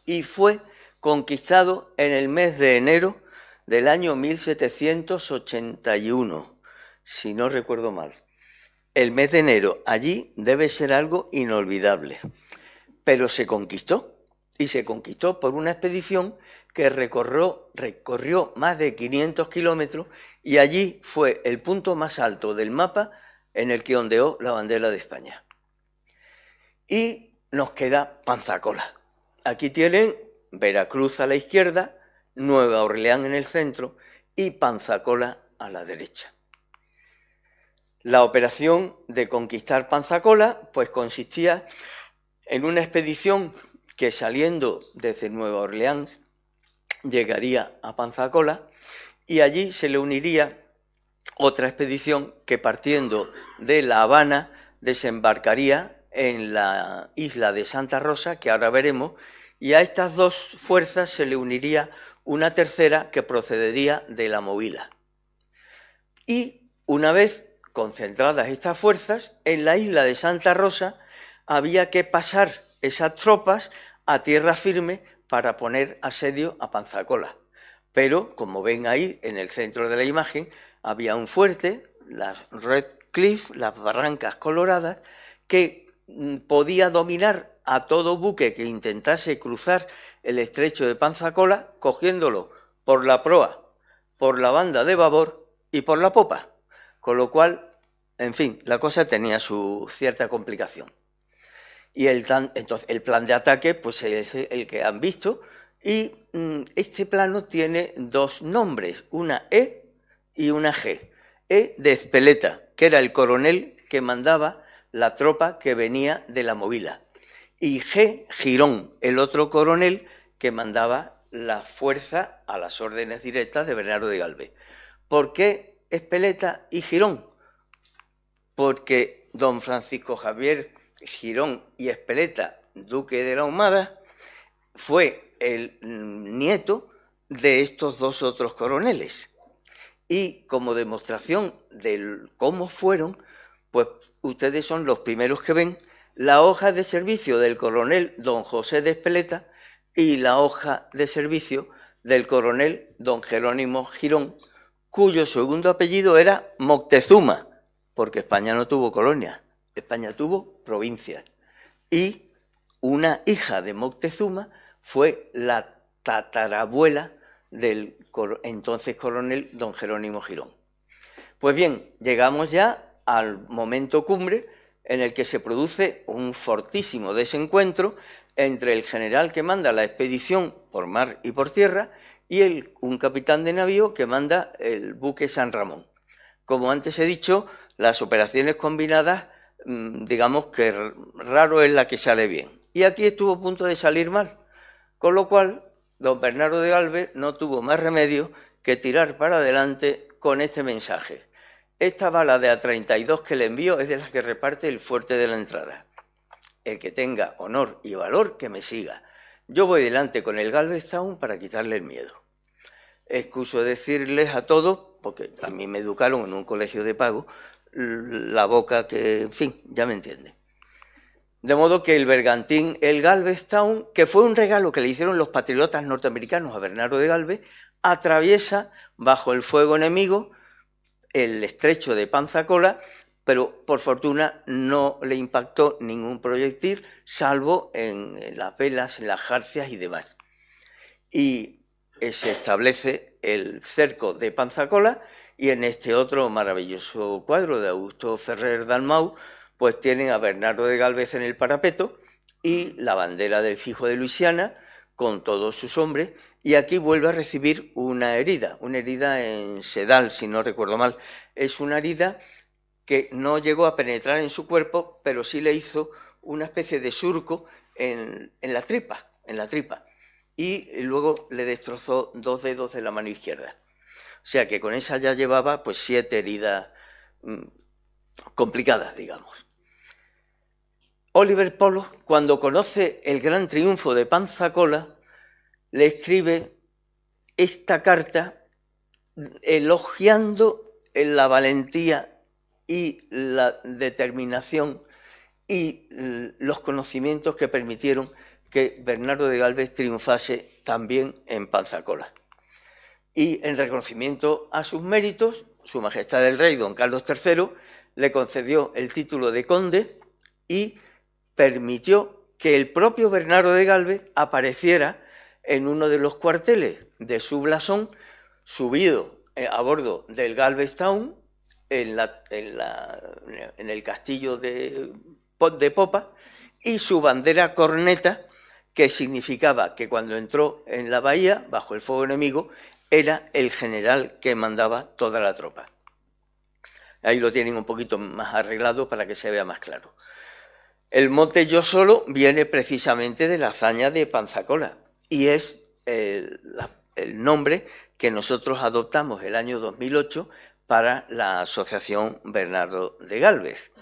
y fue conquistado en el mes de enero del año 1781 si no recuerdo mal. El mes de enero allí debe ser algo inolvidable, pero se conquistó y se conquistó por una expedición que recorrió, más de 500 kilómetros y allí fue el punto más alto del mapa en el que ondeó la bandera de España. Y nos queda Panzacola. Aquí tienen Veracruz a la izquierda, Nueva Orleán en el centro y Panzacola a la derecha. La operación de conquistar Panzacola pues consistía en una expedición que saliendo desde Nueva Orleans llegaría a Panzacola y allí se le uniría otra expedición que partiendo de La Habana desembarcaría en la isla de Santa Rosa, que ahora veremos, y a estas dos fuerzas se le uniría una tercera que procedería de la Movila. Y una vez Concentradas estas fuerzas, en la isla de Santa Rosa había que pasar esas tropas a tierra firme para poner asedio a Panzacola. Pero, como ven ahí en el centro de la imagen, había un fuerte, las Red Cliff, las Barrancas Coloradas, que mm, podía dominar a todo buque que intentase cruzar el estrecho de Panzacola, cogiéndolo por la proa, por la banda de babor y por la popa. Con lo cual, en fin, la cosa tenía su cierta complicación. Y el, entonces, el plan de ataque pues, es el que han visto. Y mm, este plano tiene dos nombres, una E y una G. E de Espeleta, que era el coronel que mandaba la tropa que venía de la Movila. Y G, Girón, el otro coronel que mandaba la fuerza a las órdenes directas de Bernardo de Galvez. ¿Por qué Espeleta y Girón, porque don Francisco Javier Girón y Espeleta, duque de la Humada, fue el nieto de estos dos otros coroneles. Y como demostración de cómo fueron, pues ustedes son los primeros que ven la hoja de servicio del coronel don José de Espeleta y la hoja de servicio del coronel don Jerónimo Girón, cuyo segundo apellido era Moctezuma, porque España no tuvo colonia, España tuvo provincias. Y una hija de Moctezuma fue la tatarabuela del entonces coronel don Jerónimo Girón. Pues bien, llegamos ya al momento cumbre en el que se produce un fortísimo desencuentro entre el general que manda la expedición por mar y por tierra y un capitán de navío que manda el buque San Ramón. Como antes he dicho, las operaciones combinadas, mm, digamos que raro es la que sale bien. Y aquí estuvo a punto de salir mal, con lo cual don Bernardo de Galvez no tuvo más remedio que tirar para adelante con este mensaje. Esta bala de A32 que le envío es de las que reparte el fuerte de la entrada. El que tenga honor y valor que me siga. Yo voy delante con el Galvez Town para quitarle el miedo excuso decirles a todos, porque a mí me educaron en un colegio de pago, la boca que, en fin, ya me entienden. De modo que el bergantín El Galveston, que fue un regalo que le hicieron los patriotas norteamericanos a Bernardo de Galvez, atraviesa bajo el fuego enemigo el estrecho de Panzacola, pero por fortuna no le impactó ningún proyectil, salvo en las velas, en las jarcias y demás. Y eh, se establece el cerco de Panzacola y en este otro maravilloso cuadro de Augusto Ferrer Dalmau, pues tienen a Bernardo de Galvez en el parapeto y la bandera del fijo de Luisiana con todos sus hombres y aquí vuelve a recibir una herida, una herida en sedal, si no recuerdo mal. Es una herida que no llegó a penetrar en su cuerpo, pero sí le hizo una especie de surco en, en la tripa, en la tripa y luego le destrozó dos dedos de la mano izquierda. O sea que con esa ya llevaba pues siete heridas mm, complicadas, digamos. Oliver Polo, cuando conoce el gran triunfo de Cola. le escribe esta carta elogiando la valentía y la determinación y mm, los conocimientos que permitieron que Bernardo de Galvez triunfase también en Panzacola. Y en reconocimiento a sus méritos, Su Majestad el Rey Don Carlos III le concedió el título de conde y permitió que el propio Bernardo de Galvez apareciera en uno de los cuarteles de su blasón, subido eh, a bordo del Galvestown... en, el castillo de, de Popa, y su bandera corneta que significaba que cuando entró en la bahía, bajo el fuego enemigo, era el general que mandaba toda la tropa. Ahí lo tienen un poquito más arreglado para que se vea más claro. El mote yo solo viene precisamente de la hazaña de Panzacola y es el, eh, el nombre que nosotros adoptamos el año 2008 para la Asociación Bernardo de Galvez.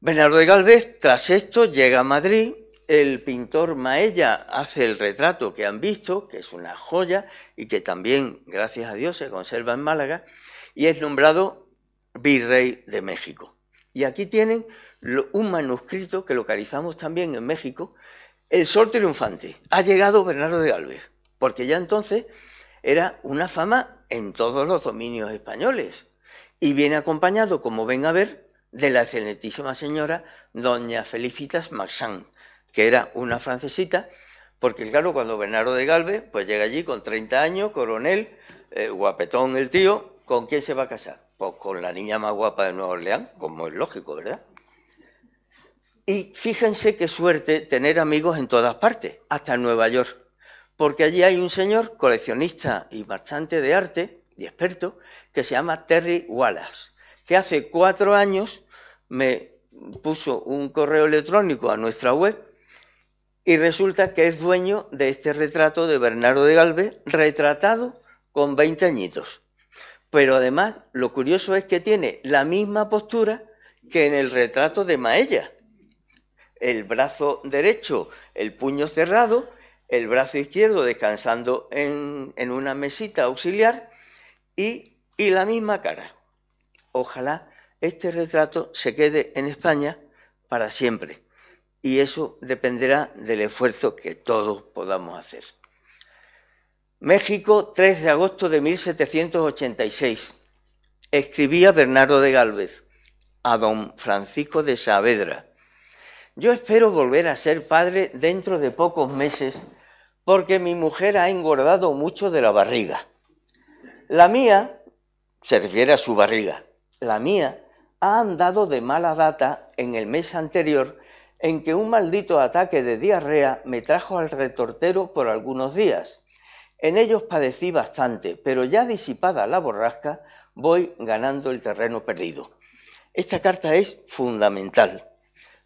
Bernardo de Galvez, tras esto, llega a Madrid el pintor Maella hace el retrato que han visto, que es una joya y que también, gracias a Dios, se conserva en Málaga, y es nombrado virrey de México. Y aquí tienen un manuscrito que localizamos también en México, El Sol Triunfante. Ha llegado Bernardo de Alves, porque ya entonces era una fama en todos los dominios españoles. Y viene acompañado, como ven a ver, de la excelentísima señora doña Felicitas Maxán, que era una francesita, porque claro, cuando Bernardo de Galve, pues llega allí con 30 años, coronel, eh, guapetón el tío, ¿con quién se va a casar? Pues con la niña más guapa de Nueva Orleans, como es lógico, ¿verdad? Y fíjense qué suerte tener amigos en todas partes, hasta en Nueva York, porque allí hay un señor coleccionista y marchante de arte y experto que se llama Terry Wallace, que hace cuatro años me puso un correo electrónico a nuestra web y resulta que es dueño de este retrato de Bernardo de Galvez, retratado con 20 añitos. Pero además, lo curioso es que tiene la misma postura que en el retrato de Maella. El brazo derecho, el puño cerrado, el brazo izquierdo descansando en, una mesita auxiliar y la misma cara. Ojalá este retrato se quede en España para siempre y eso dependerá del esfuerzo que todos podamos hacer. México, 3 de agosto de 1786. Escribía Bernardo de Gálvez a don Francisco de Saavedra. Yo espero volver a ser padre dentro de pocos meses porque mi mujer ha engordado mucho de la barriga. La mía, se refiere a su barriga, la mía ha andado de mala data en el mes anterior en que un maldito ataque de diarrea me trajo al retortero por algunos días. En ellos padecí bastante, pero ya disipada la borrasca, voy ganando el terreno perdido. Esta carta es fundamental.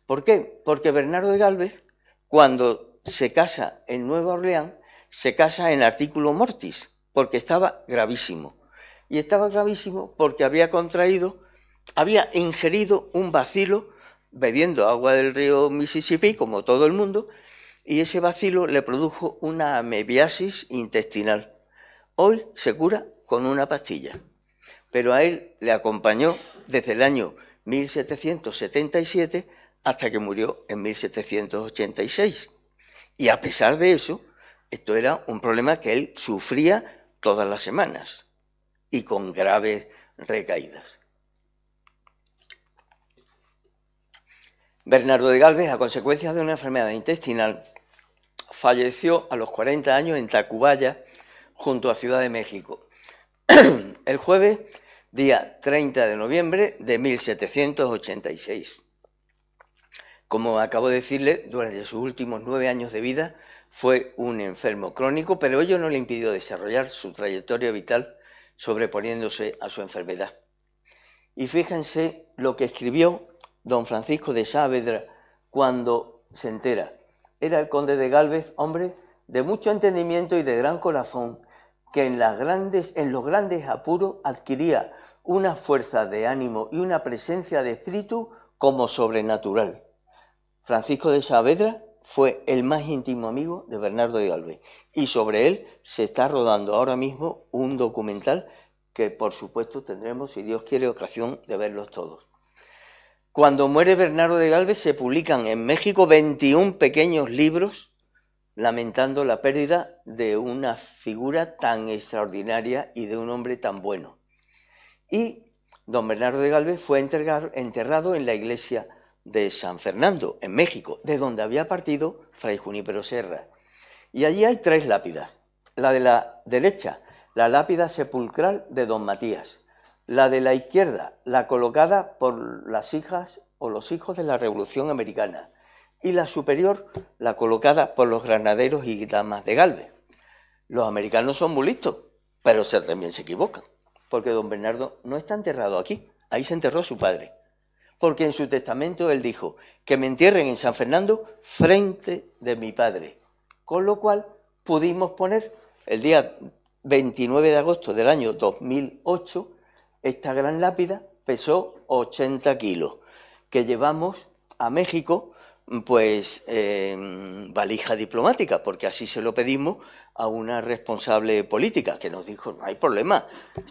¿Por qué? Porque Bernardo de Galvez, cuando se casa en Nueva Orleans, se casa en artículo mortis, porque estaba gravísimo. Y estaba gravísimo porque había contraído, había ingerido un vacilo bebiendo agua del río Mississippi, como todo el mundo, y ese vacilo le produjo una amebiasis intestinal. Hoy se cura con una pastilla, pero a él le acompañó desde el año 1777 hasta que murió en 1786. Y a pesar de eso, esto era un problema que él sufría todas las semanas y con graves recaídas. Bernardo de Galvez, a consecuencia de una enfermedad intestinal, falleció a los 40 años en Tacubaya, junto a Ciudad de México, el jueves, día 30 de noviembre de 1786. Como acabo de decirle, durante sus últimos nueve años de vida fue un enfermo crónico, pero ello no le impidió desarrollar su trayectoria vital sobreponiéndose a su enfermedad. Y fíjense lo que escribió don Francisco de Saavedra cuando se entera. Era el conde de Galvez, hombre de mucho entendimiento y de gran corazón, que en, las grandes, en los grandes apuros adquiría una fuerza de ánimo y una presencia de espíritu como sobrenatural. Francisco de Saavedra fue el más íntimo amigo de Bernardo de Galvez y sobre él se está rodando ahora mismo un documental que por supuesto tendremos, si Dios quiere, ocasión de verlos todos. Cuando muere Bernardo de Galvez se publican en México 21 pequeños libros lamentando la pérdida de una figura tan extraordinaria y de un hombre tan bueno. Y don Bernardo de Galvez fue enterrado en la iglesia de San Fernando, en México, de donde había partido Fray Junípero Serra. Y allí hay tres lápidas. La de la derecha, la lápida sepulcral de don Matías, la de la izquierda, la colocada por las hijas o los hijos de la Revolución Americana, y la superior, la colocada por los granaderos y damas de Galvez. Los americanos son muy listos, pero también se equivocan, porque don Bernardo no está enterrado aquí, ahí se enterró su padre, porque en su testamento él dijo que me entierren en San Fernando frente de mi padre, con lo cual pudimos poner el día 29 de agosto del año 2008, esta gran lápida pesó 80 kilos, que llevamos a México, pues, em, valija diplomática, porque así se lo pedimos a una responsable política, que nos dijo, no hay problema,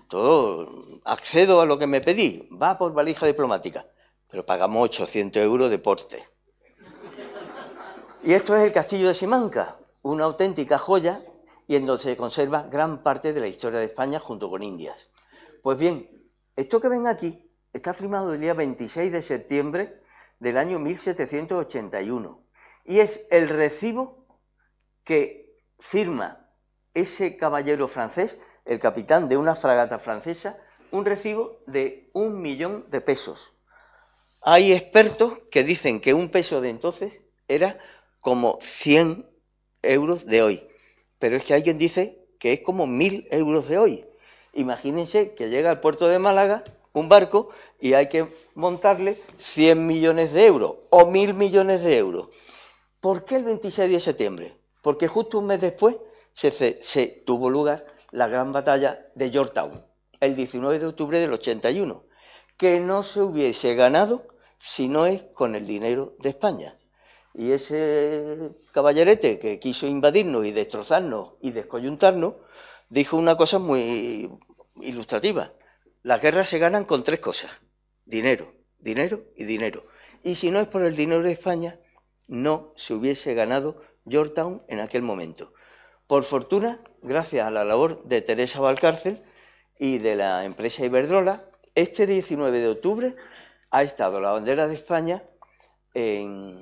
todo, accedo a lo que me pedí, va por valija diplomática, pero pagamos 800 euros de porte. Y esto es el castillo de Simanca, una auténtica joya y en donde se conserva gran parte de la historia de España junto con Indias. Pues bien, esto que ven aquí está firmado el día 26 de septiembre del año 1781 y es el recibo que firma ese caballero francés, el capitán de una fragata francesa, un recibo de un millón de pesos. Hay expertos que dicen que un peso de entonces era como 100 euros de hoy, pero es que alguien dice que es como 1000 euros de hoy. Imagínense que llega al puerto de Málaga un barco y hay que montarle 100 millones de euros o 1.000 millones de euros. ¿Por qué el 26 de septiembre? Porque justo un mes después se, se tuvo lugar la gran batalla de Yorktown, el 19 de octubre del 81, que no se hubiese ganado si no es con el dinero de España. Y ese caballerete que quiso invadirnos y destrozarnos y descoyuntarnos, dijo una cosa muy ilustrativa. Las guerras se ganan con tres cosas. Dinero, dinero y dinero. Y si no es por el dinero de España, no se hubiese ganado Yorktown en aquel momento. Por fortuna, gracias a la labor de Teresa Valcárcel y de la empresa Iberdrola, este 19 de octubre ha estado la bandera de España en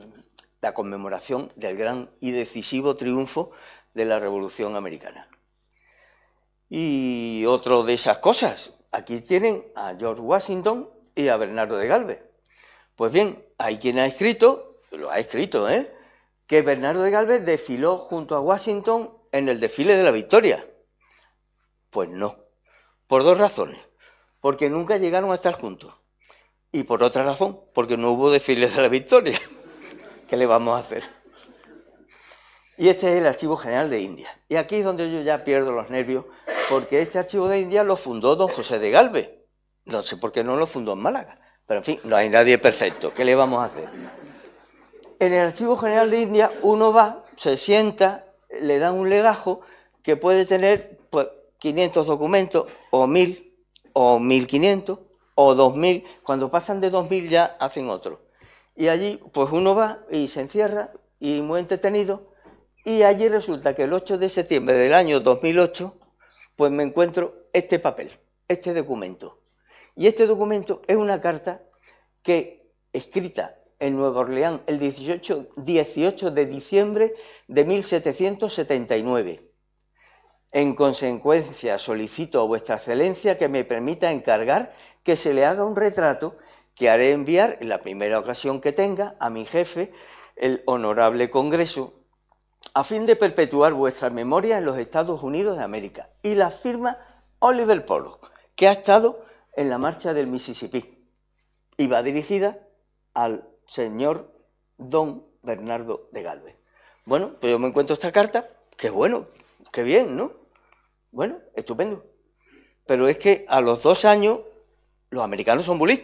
la conmemoración del gran y decisivo triunfo de la Revolución Americana. Y otro de esas cosas, aquí tienen a George Washington y a Bernardo de Galvez. Pues bien, hay quien ha escrito, lo ha escrito, ¿eh? que Bernardo de Galvez desfiló junto a Washington en el desfile de la Victoria. Pues no, por dos razones. Porque nunca llegaron a estar juntos. Y por otra razón, porque no hubo desfile de la Victoria. ¿Qué le vamos a hacer? Y este es el Archivo General de India. Y aquí es donde yo ya pierdo los nervios porque este archivo de India lo fundó don José de Galvez. No sé por qué no lo fundó en Málaga, pero en fin, no hay nadie perfecto. ¿Qué le vamos a hacer? En el Archivo General de India uno va, se sienta, le dan un legajo que puede tener 500 pues, documentos, o 1000, o 1500, o 2000. Cuando pasan de 2000 ya hacen otro. Y allí, pues uno va y se encierra, y muy entretenido. Y allí resulta que el 8 de septiembre del año 2008 pues me encuentro este papel, este documento. Y este documento es una carta que, escrita en Nueva Orleans el 18, 18 de diciembre de 1779. En consecuencia, solicito a vuestra excelencia que me permita encargar que se le haga un retrato que haré enviar en la primera ocasión que tenga a mi jefe, el honorable Congreso, a fin de perpetuar vuestra memoria en los Estados Unidos de América. Y la firma Oliver Pollock, que ha estado en la marcha del Mississippi y va dirigida al señor don Bernardo de Galvez. Bueno, pues yo me encuentro esta carta, que bueno, qué bien, ¿no? Bueno, estupendo. Pero es que a los dos años los americanos son muy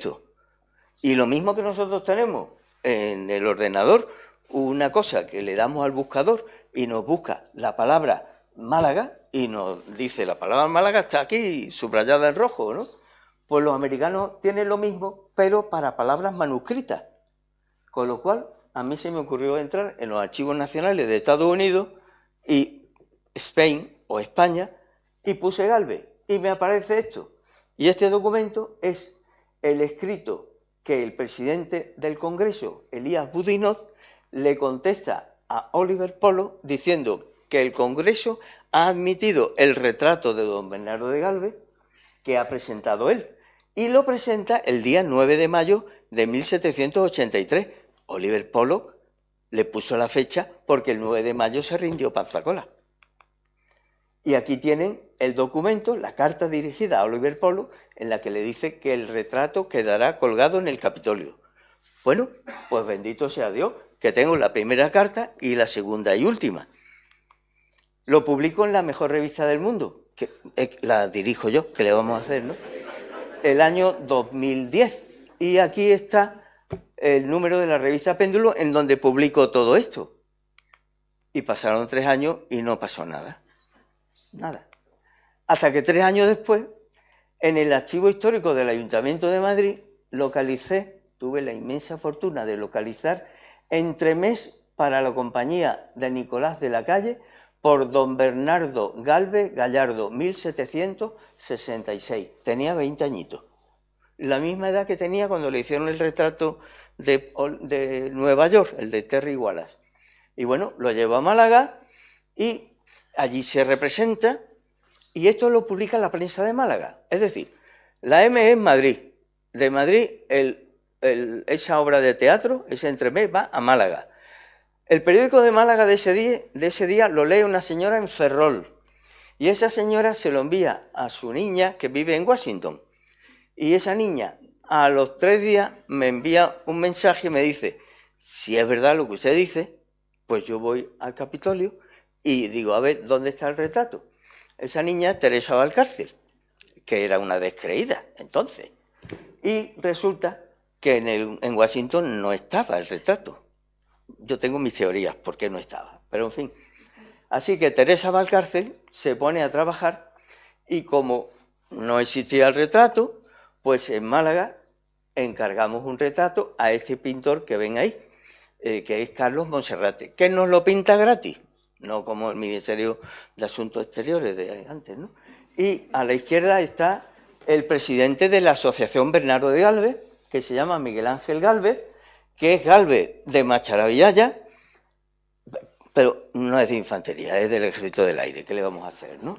Y lo mismo que nosotros tenemos en el ordenador, una cosa que le damos al buscador y nos busca la palabra Málaga y nos dice, la palabra Málaga está aquí subrayada en rojo, ¿no? Pues los americanos tienen lo mismo, pero para palabras manuscritas. Con lo cual, a mí se me ocurrió entrar en los archivos nacionales de Estados Unidos y Spain o España y puse Galve. y me aparece esto. Y este documento es el escrito que el presidente del Congreso, Elías Budinot, le contesta a Oliver Polo diciendo que el Congreso ha admitido el retrato de don Bernardo de Galvez que ha presentado él y lo presenta el día 9 de mayo de 1783. Oliver Polo le puso la fecha porque el 9 de mayo se rindió Panzacola. Y aquí tienen el documento, la carta dirigida a Oliver Polo, en la que le dice que el retrato quedará colgado en el Capitolio. Bueno, pues bendito sea Dios, que tengo la primera carta y la segunda y última. Lo publico en la mejor revista del mundo, que eh, la dirijo yo, que le vamos a hacer, ¿no? El año 2010. Y aquí está el número de la revista Péndulo en donde publico todo esto. Y pasaron tres años y no pasó nada. Nada. Hasta que tres años después, en el archivo histórico del Ayuntamiento de Madrid, localicé, tuve la inmensa fortuna de localizar entremés para la compañía de Nicolás de la Calle por don Bernardo Galve Gallardo, 1766. Tenía 20 añitos. La misma edad que tenía cuando le hicieron el retrato de, de Nueva York, el de Terry Wallace. Y bueno, lo llevó a Málaga y allí se representa y esto lo publica la prensa de Málaga. Es decir, la M es Madrid. De Madrid, el esa obra de teatro, ese entremés, va a Málaga. El periódico de Málaga de ese, día, de ese día lo lee una señora en Ferrol. Y esa señora se lo envía a su niña que vive en Washington. Y esa niña a los tres días me envía un mensaje y me dice, si es verdad lo que usted dice, pues yo voy al Capitolio y digo, a ver, ¿dónde está el retrato? Esa niña, Teresa Valcárcel, que era una descreída entonces. Y resulta que en, Washington no estaba el retrato. Yo tengo mis teorías por qué no estaba, pero en fin. Así que Teresa Valcárcel se pone a trabajar y como no existía el retrato, pues en Málaga encargamos un retrato a este pintor que ven ahí, eh, que es Carlos Monserrate, que nos lo pinta gratis, no como el Ministerio de Asuntos Exteriores de antes, ¿no? Y a la izquierda está el presidente de la Asociación Bernardo de Galvez, que se llama Miguel Ángel Galvez, que es Galvez de Macharavillaya, pero no es de infantería, es del ejército del aire, ¿qué le vamos a hacer, no?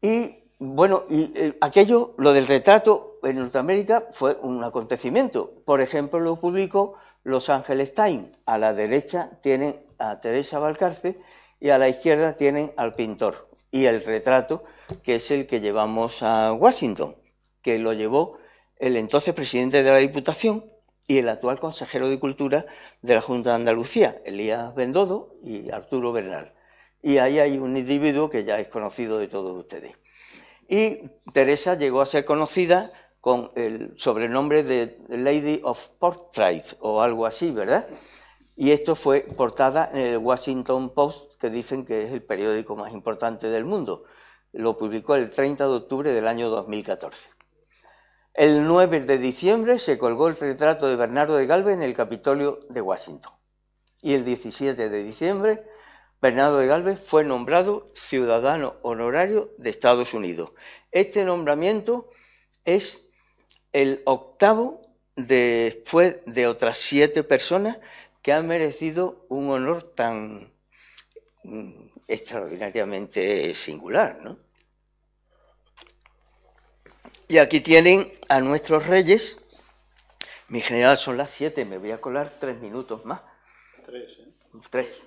Y bueno, y eh, aquello, lo del retrato en Norteamérica fue un acontecimiento. Por ejemplo, lo publicó Los Ángeles Times. A la derecha tienen a Teresa Valcarce y a la izquierda tienen al pintor. Y el retrato, que es el que llevamos a Washington, que lo llevó el entonces presidente de la Diputación y el actual consejero de Cultura de la Junta de Andalucía, Elías Bendodo y Arturo Bernal. Y ahí hay un individuo que ya es conocido de todos ustedes. Y Teresa llegó a ser conocida con el sobrenombre de Lady of Portrait o algo así, ¿verdad? Y esto fue portada en el Washington Post, que dicen que es el periódico más importante del mundo. Lo publicó el 30 de octubre del año 2014. El 9 de diciembre se colgó el retrato de Bernardo de Galvez en el Capitolio de Washington. Y el 17 de diciembre, Bernardo de Galvez fue nombrado ciudadano honorario de Estados Unidos. Este nombramiento es el octavo después de otras siete personas que han merecido un honor tan mm, extraordinariamente singular, ¿no? Y aquí tienen a nuestros reyes. Mi general son las siete, me voy a colar tres minutos más. Tres, ¿eh? Tres.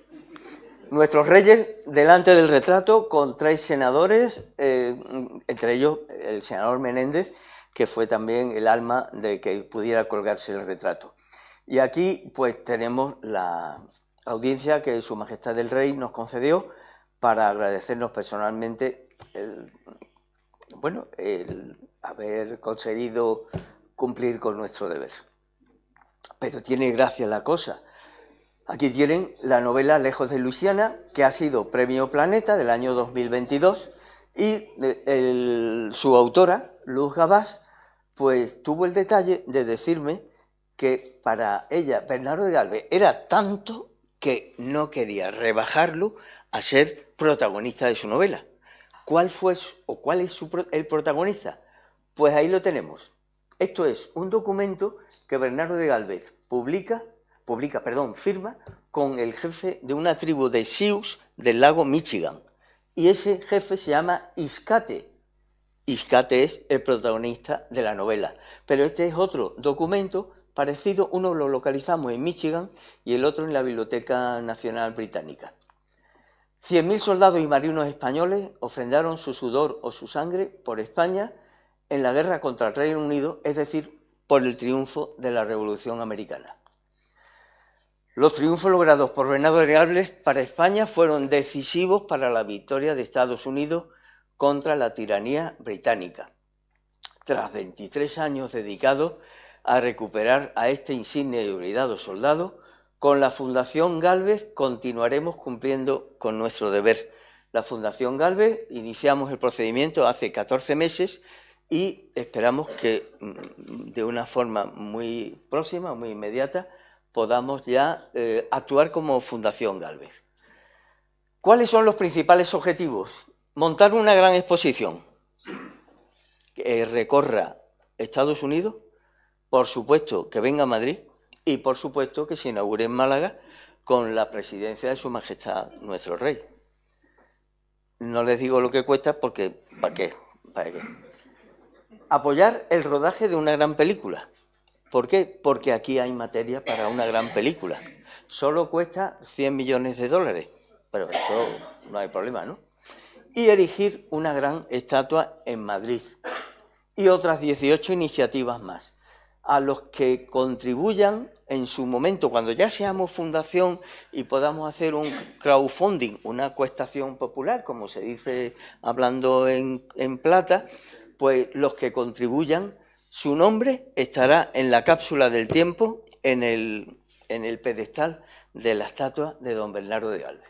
Nuestros reyes delante del retrato con tres senadores, eh, entre ellos el senador Menéndez, que fue también el alma de que pudiera colgarse el retrato. Y aquí pues tenemos la audiencia que Su Majestad el Rey nos concedió para agradecernos personalmente el, bueno, el, haber conseguido cumplir con nuestro deber. Pero tiene gracia la cosa. Aquí tienen la novela Lejos de Luisiana, que ha sido Premio Planeta del año 2022, y eh, su autora, Luz Gabás, pues tuvo el detalle de decirme que para ella Bernardo de Galvez era tanto que no quería rebajarlo a ser protagonista de su novela. ¿Cuál fue o cuál es el protagonista? Pues ahí lo tenemos. Esto es un documento que Bernardo de Galvez publica, publica, perdón, firma con el jefe de una tribu de Sioux del lago Michigan. Y ese jefe se llama Iscate. Iscate es el protagonista de la novela. Pero este es otro documento parecido. Uno lo localizamos en Michigan y el otro en la Biblioteca Nacional Británica. 100.000 soldados y marinos españoles ofrendaron su sudor o su sangre por España en la guerra contra el Reino Unido, es decir, por el triunfo de la Revolución Americana. Los triunfos logrados por Bernardo de para España fueron decisivos para la victoria de Estados Unidos contra la tiranía británica. Tras 23 años dedicados a recuperar a este insigne y olvidado soldado, con la Fundación Galvez continuaremos cumpliendo con nuestro deber. La Fundación Galvez iniciamos el procedimiento hace 14 meses y esperamos que mm, de una forma muy próxima, muy inmediata, podamos ya eh, actuar como Fundación Galvez. ¿Cuáles son los principales objetivos? Montar una gran exposición que recorra Estados Unidos, por supuesto que venga a Madrid y por supuesto que se inaugure en Málaga con la presidencia de Su Majestad nuestro Rey. No les digo lo que cuesta porque ¿para qué? ¿Para qué? apoyar el rodaje de una gran película. ¿Por qué? Porque aquí hay materia para una gran película. Solo cuesta 100 millones de dólares, pero eso no hay problema, ¿no? Y erigir una gran estatua en Madrid y otras 18 iniciativas más a los que contribuyan en su momento, cuando ya seamos fundación y podamos hacer un crowdfunding, una cuestación popular, como se dice hablando en, en plata, pues los que contribuyan, su nombre estará en la cápsula del tiempo, en el, pedestal de la estatua de don Bernardo de Alves.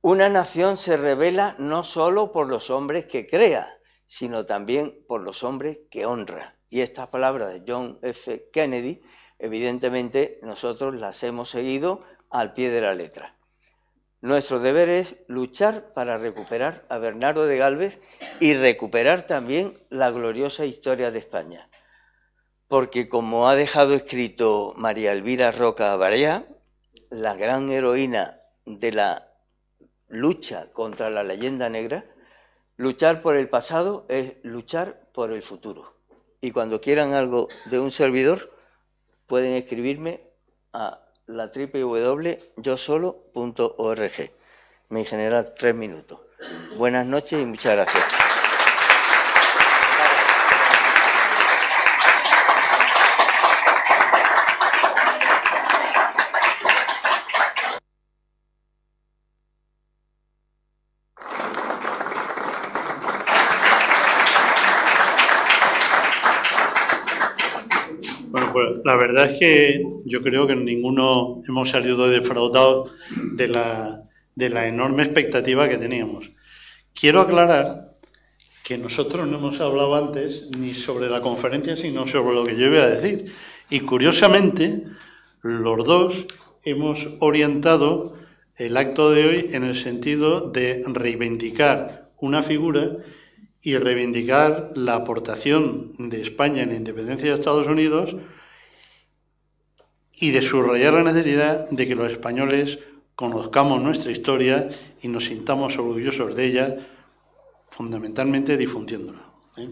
Una nación se revela no solo por los hombres que crea, sino también por los hombres que honra. Y estas palabras de John F. Kennedy, evidentemente, nosotros las hemos seguido al pie de la letra. Nuestro deber es luchar para recuperar a Bernardo de Galvez y recuperar también la gloriosa historia de España. Porque como ha dejado escrito María Elvira Roca Varea, la gran heroína de la lucha contra la leyenda negra, luchar por el pasado es luchar por el futuro. Y cuando quieran algo de un servidor, pueden escribirme a la www.yosolo.org. Me general, tres minutos. Buenas noches y muchas gracias. Pues la verdad es que yo creo que ninguno hemos salido defraudados de la, de la enorme expectativa que teníamos. Quiero aclarar que nosotros no hemos hablado antes ni sobre la conferencia, sino sobre lo que yo iba a decir. Y curiosamente, los dos hemos orientado el acto de hoy en el sentido de reivindicar una figura y reivindicar la aportación de España en la independencia de Estados Unidos y de subrayar la necesidad de que los españoles conozcamos nuestra historia y nos sintamos orgullosos de ella, fundamentalmente difundiéndola. ¿eh?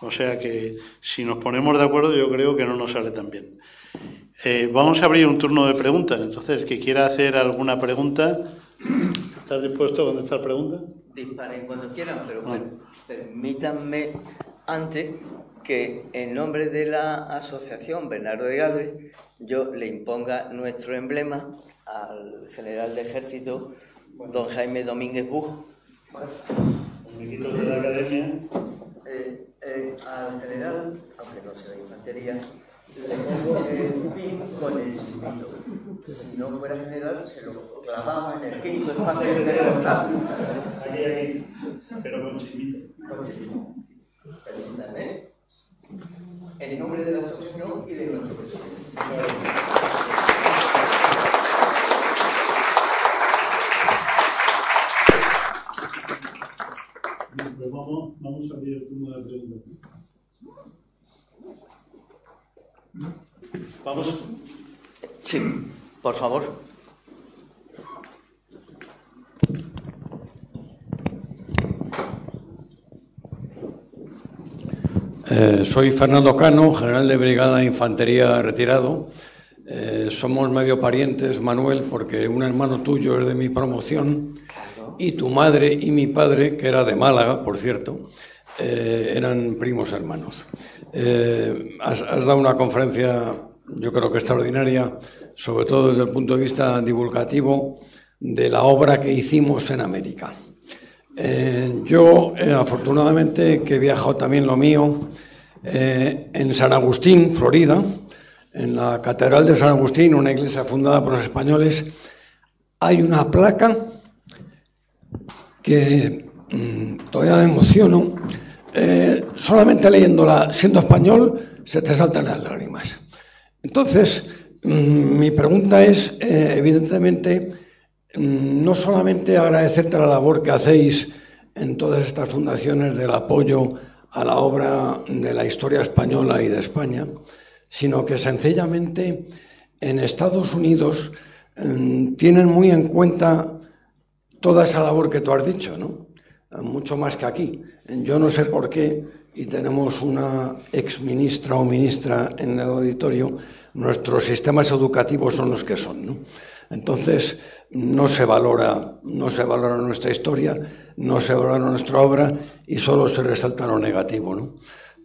O sea que si nos ponemos de acuerdo yo creo que no nos sale tan bien. Eh, vamos a abrir un turno de preguntas, entonces, que quiera hacer alguna pregunta, ¿estás dispuesto a contestar preguntas? Disparen cuando quieran, pero bueno, permítanme antes que en nombre de la Asociación Bernardo de Galvez yo le imponga nuestro emblema al general de ejército don Jaime Domínguez Buj Bueno, de la academia. Eh, eh, al general, aunque no sea de infantería, le pongo el pin con el silbito. Si no fuera general, se lo clavaba en el quinto espacio Aquí, hay, pero con chismito. Con en el nombre de la asociación y de nuestro presidente. vamos, vamos a abrir el turno de preguntas. ¿Mm? Vamos. Sí, por favor. Eh, soy Fernando Cano, general de Brigada de Infantería retirado. Eh, somos medio parientes, Manuel, porque un hermano tuyo es de mi promoción y tu madre y mi padre, que era de Málaga, por cierto, eh, eran primos hermanos. has dado una conferencia, yo creo que extraordinaria, sobre todo desde el punto de vista divulgativo de la obra que hicimos en América. Eh, yo, eh, afortunadamente, que he viajado también lo mío, eh, en San Agustín, Florida, en la Catedral de San Agustín, una iglesia fundada por los españoles, hay una placa que mm, todavía me emociono. solamente leyéndola, siendo español, se te saltan las lágrimas. Entonces, mm, mi pregunta es, evidentemente, Mm, no solamente agradecerte la labor que hacéis en todas estas fundaciones del apoyo a la obra de la historia española y de España, sino que sencillamente en Estados Unidos mm, tienen muy en cuenta toda esa labor que tú has dicho, ¿no? Mucho más que aquí. Yo no sé por qué, y tenemos una ex ministra o ministra en el auditorio, nuestros sistemas educativos son los que son, entonces, no se valora, no se valora nuestra historia, no se valora nuestra obra y solo se resalta lo negativo,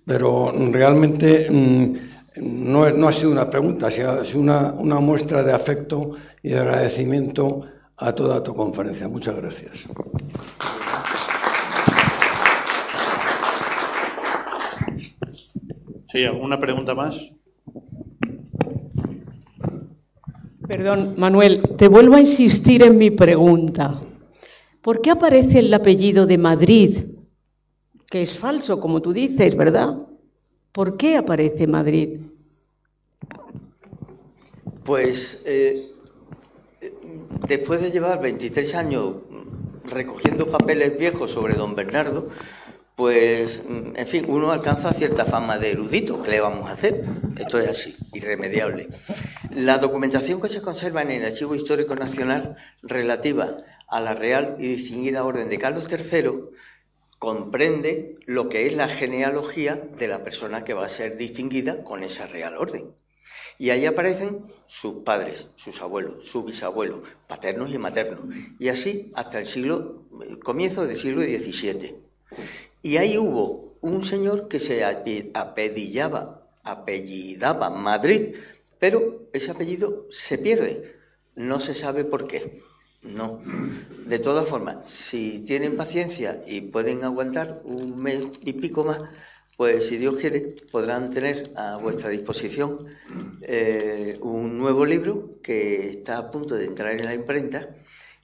Pero realmente mm, no, ha sido una pregunta, ha sido una, muestra de afecto y de agradecimiento a toda tu conferencia. Muchas gracias. Sí, ¿alguna pregunta más? Perdón, Manuel, te vuelvo a insistir en mi pregunta. ¿Por qué aparece el apellido de Madrid? Que es falso, como tú dices, ¿verdad? ¿Por qué aparece Madrid? Pues eh, después de llevar 23 años recogiendo papeles viejos sobre don Bernardo, pues, mm, en fin, uno alcanza cierta fama de erudito. ¿Qué le vamos a hacer? Esto es así, irremediable. La documentación que se conserva en el Archivo Histórico Nacional relativa a la Real y Distinguida Orden de Carlos III comprende lo que es la genealogía de la persona que va a ser distinguida con esa Real Orden. Y ahí aparecen sus padres, sus abuelos, sus bisabuelos, paternos y maternos. Y así hasta el siglo, eh, comienzo del siglo XVII. Y ahí hubo un señor que se apellidaba, apellidaba Madrid, pero ese apellido se pierde. No se sabe por qué. No. De todas formas, si tienen paciencia y pueden aguantar un mes y pico más, pues si Dios quiere, podrán tener a vuestra disposición eh, un nuevo libro que está a punto de entrar en la imprenta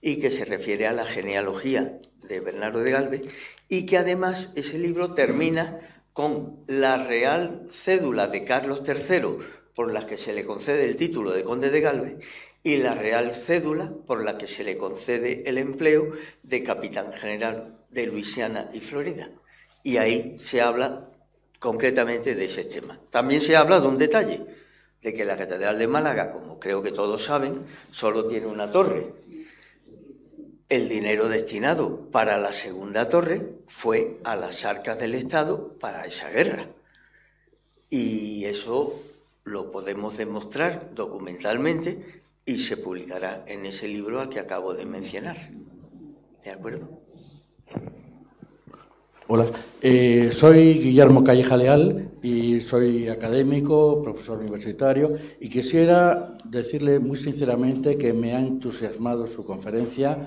y que se refiere a la genealogía de Bernardo de Galvez y que además ese libro termina con la real cédula de Carlos III, por la que se le concede el título de conde de Galvez, y la real cédula por la que se le concede el empleo de capitán general de Luisiana y Florida. Y ahí se habla concretamente de ese tema. También se habla de un detalle, de que la Catedral de Málaga, como creo que todos saben, solo tiene una torre el dinero destinado para la segunda torre fue a las arcas del Estado para esa guerra. Y eso lo podemos demostrar documentalmente y se publicará en ese libro al que acabo de mencionar. ¿De acuerdo? Hola, eh, soy Guillermo Calleja Leal y soy académico, profesor universitario y quisiera decirle muy sinceramente que me ha entusiasmado su conferencia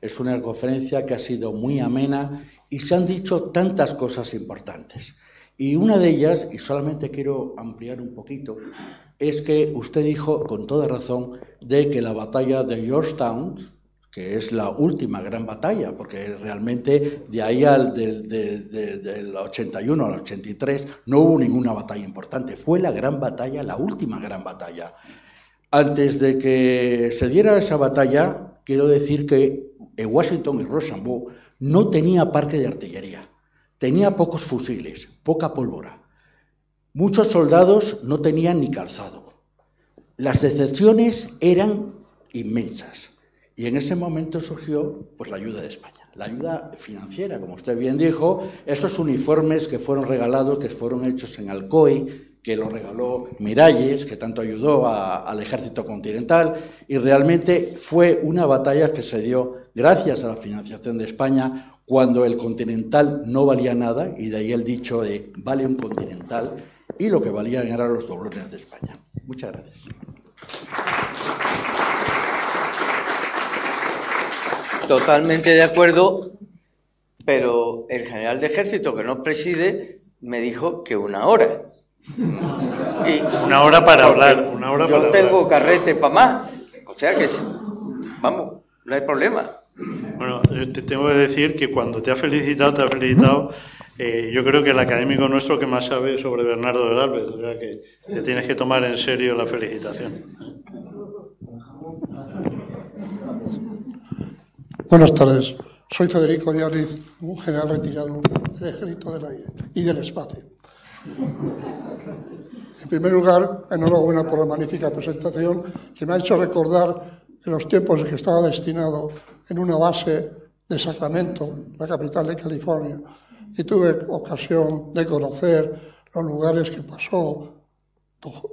es una conferencia que ha sido muy amena y se han dicho tantas cosas importantes. Y una de ellas, y solamente quiero ampliar un poquito, es que usted dijo con toda razón de que la batalla de Georgetown, que es la última gran batalla, porque realmente de ahí al del, del 81 al 83 no hubo ninguna batalla importante, fue la gran batalla, la última gran batalla. Antes de que se diera esa batalla, quiero decir que Washington y Rochambeau no tenía parque de artillería, tenía pocos fusiles, poca pólvora. Muchos soldados no tenían ni calzado. Las decepciones eran inmensas. Y en ese momento surgió pues, la ayuda de España, la ayuda financiera, como usted bien dijo, esos uniformes que fueron regalados, que fueron hechos en Alcoy, que lo regaló Miralles, que tanto ayudó al ejército continental, y realmente fue una batalla que se dio gracias a la financiación de España cuando el continental no valía nada, y de ahí el dicho de vale un continental, y lo que valían eran los doblones de España. Muchas gracias. Totalmente de acuerdo, pero el general de ejército que nos preside me dijo que una hora una hora para hablar, una hora para Yo tengo carrete para más. O sea que, vamos, no hay problema. Bueno, te tengo que decir que cuando te ha felicitado, te ha felicitado. Eh, yo creo que el académico nuestro que más sabe sobre Bernardo de Dalvez, o sea que te tienes que tomar en serio la felicitación. Buenas tardes, soy Federico Diariz, un general retirado del Ejército del Aire y del Espacio. En primer lugar, enhorabuena por la magnífica presentación que me ha hecho recordar en los tiempos en que estaba destinado en una base de Sacramento, la capital de California, y tuve ocasión de conocer los lugares que pasó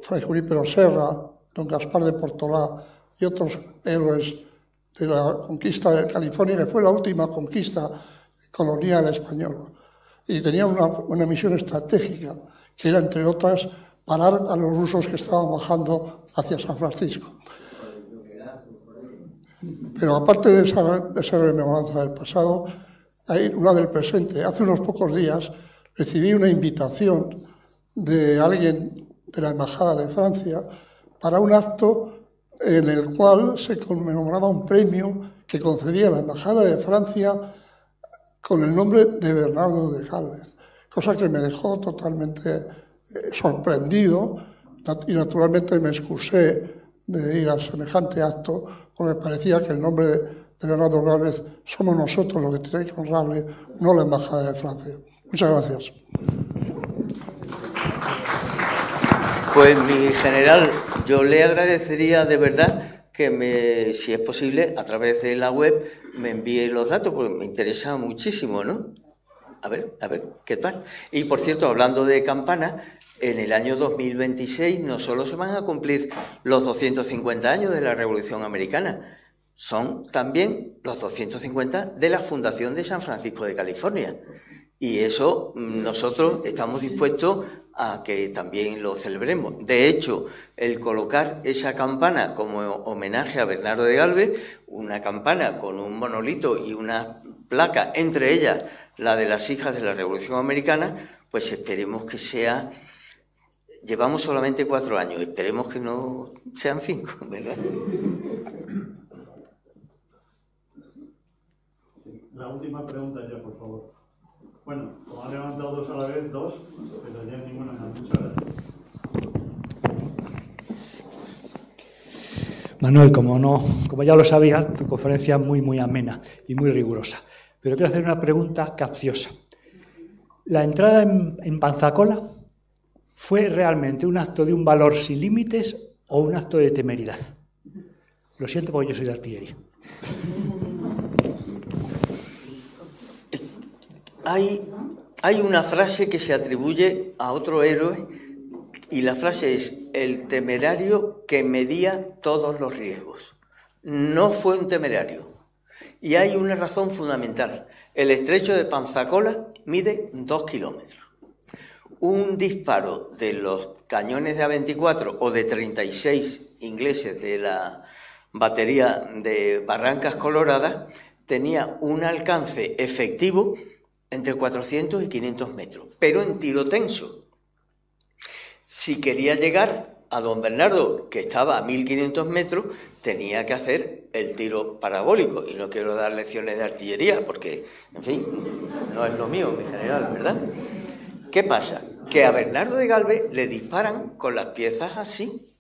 Fray Junípero Serra, don Gaspar de Portolá y otros héroes de la conquista de California, que fue la última conquista colonial española. Y tenía una, una misión estratégica que era, entre otras, parar a los rusos que estaban bajando hacia San Francisco. Pero aparte de esa, de del pasado, hay una del presente. Hace unos pocos días recibí una invitación de alguien de la Embajada de Francia para un acto en el cual se conmemoraba un premio que concedía la Embajada de Francia con el nombre de Bernardo de Jávez cosa que me dejó totalmente eh, sorprendido y naturalmente me excusé de ir a semejante acto, porque parecía que el nombre de Leonardo Gálvez somos nosotros los que tenemos que honrarle, no la Embajada de Francia. Muchas gracias. Pues mi general, yo le agradecería de verdad que me, si es posible, a través de la web me envíe los datos, porque me interesa muchísimo, ¿no? A ver, a ver, ¿qué tal? Y por cierto, hablando de campanas, en el año 2026 no solo se van a cumplir los 250 años de la Revolución Americana, son también los 250 de la Fundación de San Francisco de California. Y eso mm, nosotros estamos dispuestos a que también lo celebremos. De hecho, el colocar esa campana como homenaje a Bernardo de Galvez, una campana con un monolito y una placa entre ellas la de las hijas de la Revolución Americana, pues esperemos que sea... Llevamos solamente cuatro años, esperemos que no sean cinco, ¿verdad? La última pregunta ya, por favor. Bueno, como han levantado dos a la vez, dos, pero ya ninguna más. Muchas gracias. Manuel, como, no, como ya lo sabías, tu conferencia es muy, muy amena y muy rigurosa. Pero quiero hacer una pregunta capciosa. ¿La entrada en, Panzacola fue realmente un acto de un valor sin límites o un acto de temeridad? Lo siento porque yo soy de artillería. Hay, hay, una frase que se atribuye a otro héroe y la frase es el temerario que medía todos los riesgos. No fue un temerario, y hay una razón fundamental. El estrecho de Panzacola mide 2 kilómetros. Un disparo de los cañones de A24 o de 36 ingleses de la batería de Barrancas Coloradas tenía un alcance efectivo entre 400 y 500 metros, pero en tiro tenso. Si quería llegar a don Bernardo, que estaba a 1500 metros, tenía que hacer el tiro parabólico. Y no quiero dar lecciones de artillería porque, en fin, no es lo mío, mi general, ¿verdad? ¿Qué pasa? Que a Bernardo de Galvez le disparan con las piezas así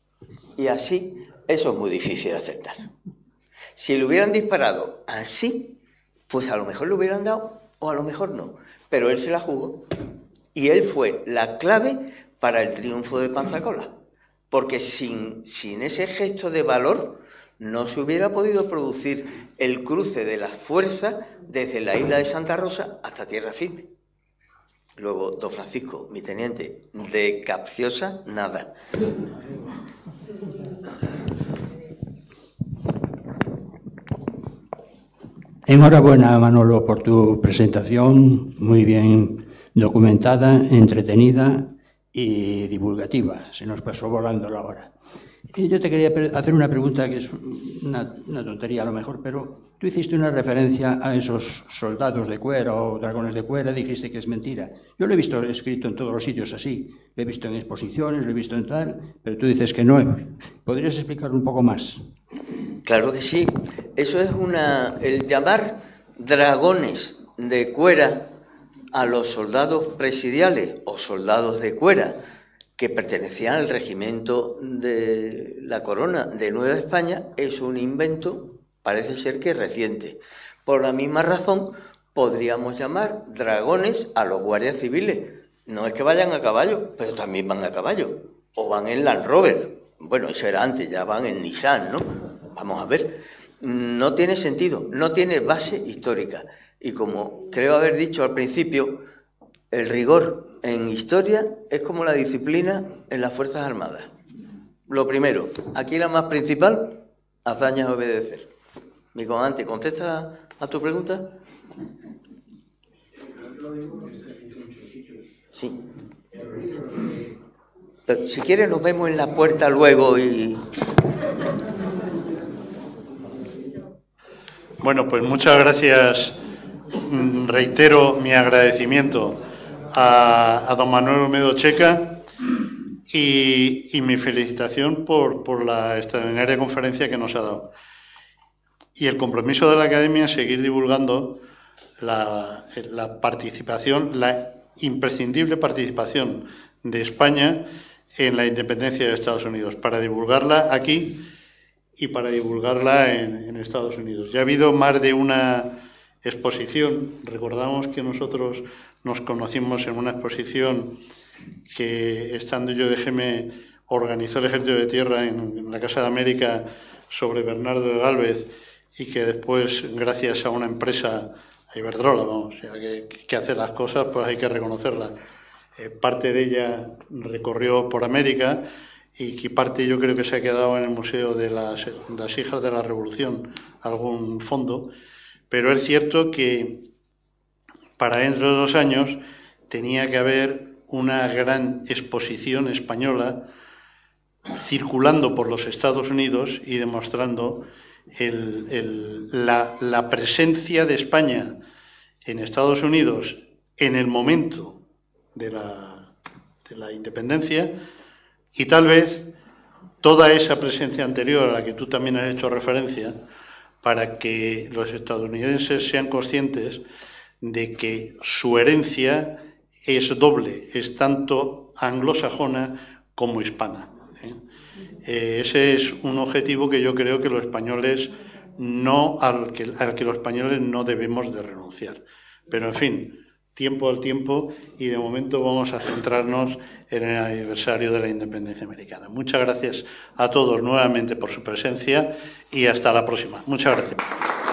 y así. Eso es muy difícil de aceptar. Si le hubieran disparado así, pues a lo mejor le hubieran dado o a lo mejor no. Pero él se la jugó y él fue la clave para el triunfo de Panzacola porque sin, ese gesto de valor no se hubiera podido producir el cruce de las fuerzas desde la isla de Santa Rosa hasta tierra firme. Luego, don Francisco, mi teniente, de capciosa, nada. Enhorabuena, Manolo, por tu presentación, muy bien documentada, entretenida y divulgativa. Se nos pasó volando la hora. Eh, yo te quería hacer una pregunta que es una, tontería a lo mejor, pero tú hiciste una referencia a esos soldados de cuero o dragones de cuera, dijiste que es mentira. Yo lo he visto escrito en todos los sitios así, lo he visto en exposiciones, lo he visto en tal, pero tú dices que no. ¿Podrías explicar un poco más? Claro que sí. Eso es una. El llamar dragones de cuera a los soldados presidiales o soldados de cuera que pertenecían al regimiento de la corona de Nueva España es un invento, parece ser que reciente. Por la misma razón, podríamos llamar dragones a los guardias civiles. No es que vayan a caballo, pero también van a caballo. O van en Land Rover. Bueno, eso era antes, ya van en Nissan, ¿no? Vamos a ver. No tiene sentido, no tiene base histórica. Y como creo haber dicho al principio, el rigor en historia es como la disciplina en las Fuerzas Armadas. Lo primero, aquí la más principal, hazañas obedecer. Mi comandante, ¿contesta a tu pregunta? Sí. si quieres nos vemos en la puerta luego y... Bueno, pues muchas gracias Mm, reitero mi agradecimiento a, don Manuel Olmedo Checa y, mi felicitación por, la extraordinaria conferencia que nos ha dado. Y el compromiso de la Academia es seguir divulgando la, participación, la imprescindible participación de España en la independencia de Estados Unidos, para divulgarla aquí y para divulgarla en Estados Unidos. Ya ha habido más de una exposición. Recordamos que nosotros nos conocimos en una exposición que, estando yo, déjeme organizó el ejército de tierra en, la Casa de América sobre Bernardo de Galvez y que después, gracias a una empresa, a Iberdrola, que, hace las cosas, pues hay que reconocerla, eh, parte de ella recorrió por América y que parte yo creo que se ha quedado en el Museo de las Hijas de la Revolución, algún fondo, pero es cierto que para dentro de dos años tenía que haber una gran exposición española circulando por los Estados Unidos y demostrando la, presencia de España en Estados Unidos en el momento de la, independencia y tal vez toda esa presencia anterior a la que tú también has hecho referencia para que los estadounidenses sean conscientes de que su herencia es doble, es tanto anglosajona como hispana. ¿eh? Eh, ese es un objetivo que yo creo que los españoles no, al que los españoles no debemos de renunciar. Pero en fin, tiempo al tiempo y de momento vamos a centrarnos en el aniversario de la independencia americana. Muchas gracias a todos nuevamente por su presencia y hasta la próxima. Muchas gracias.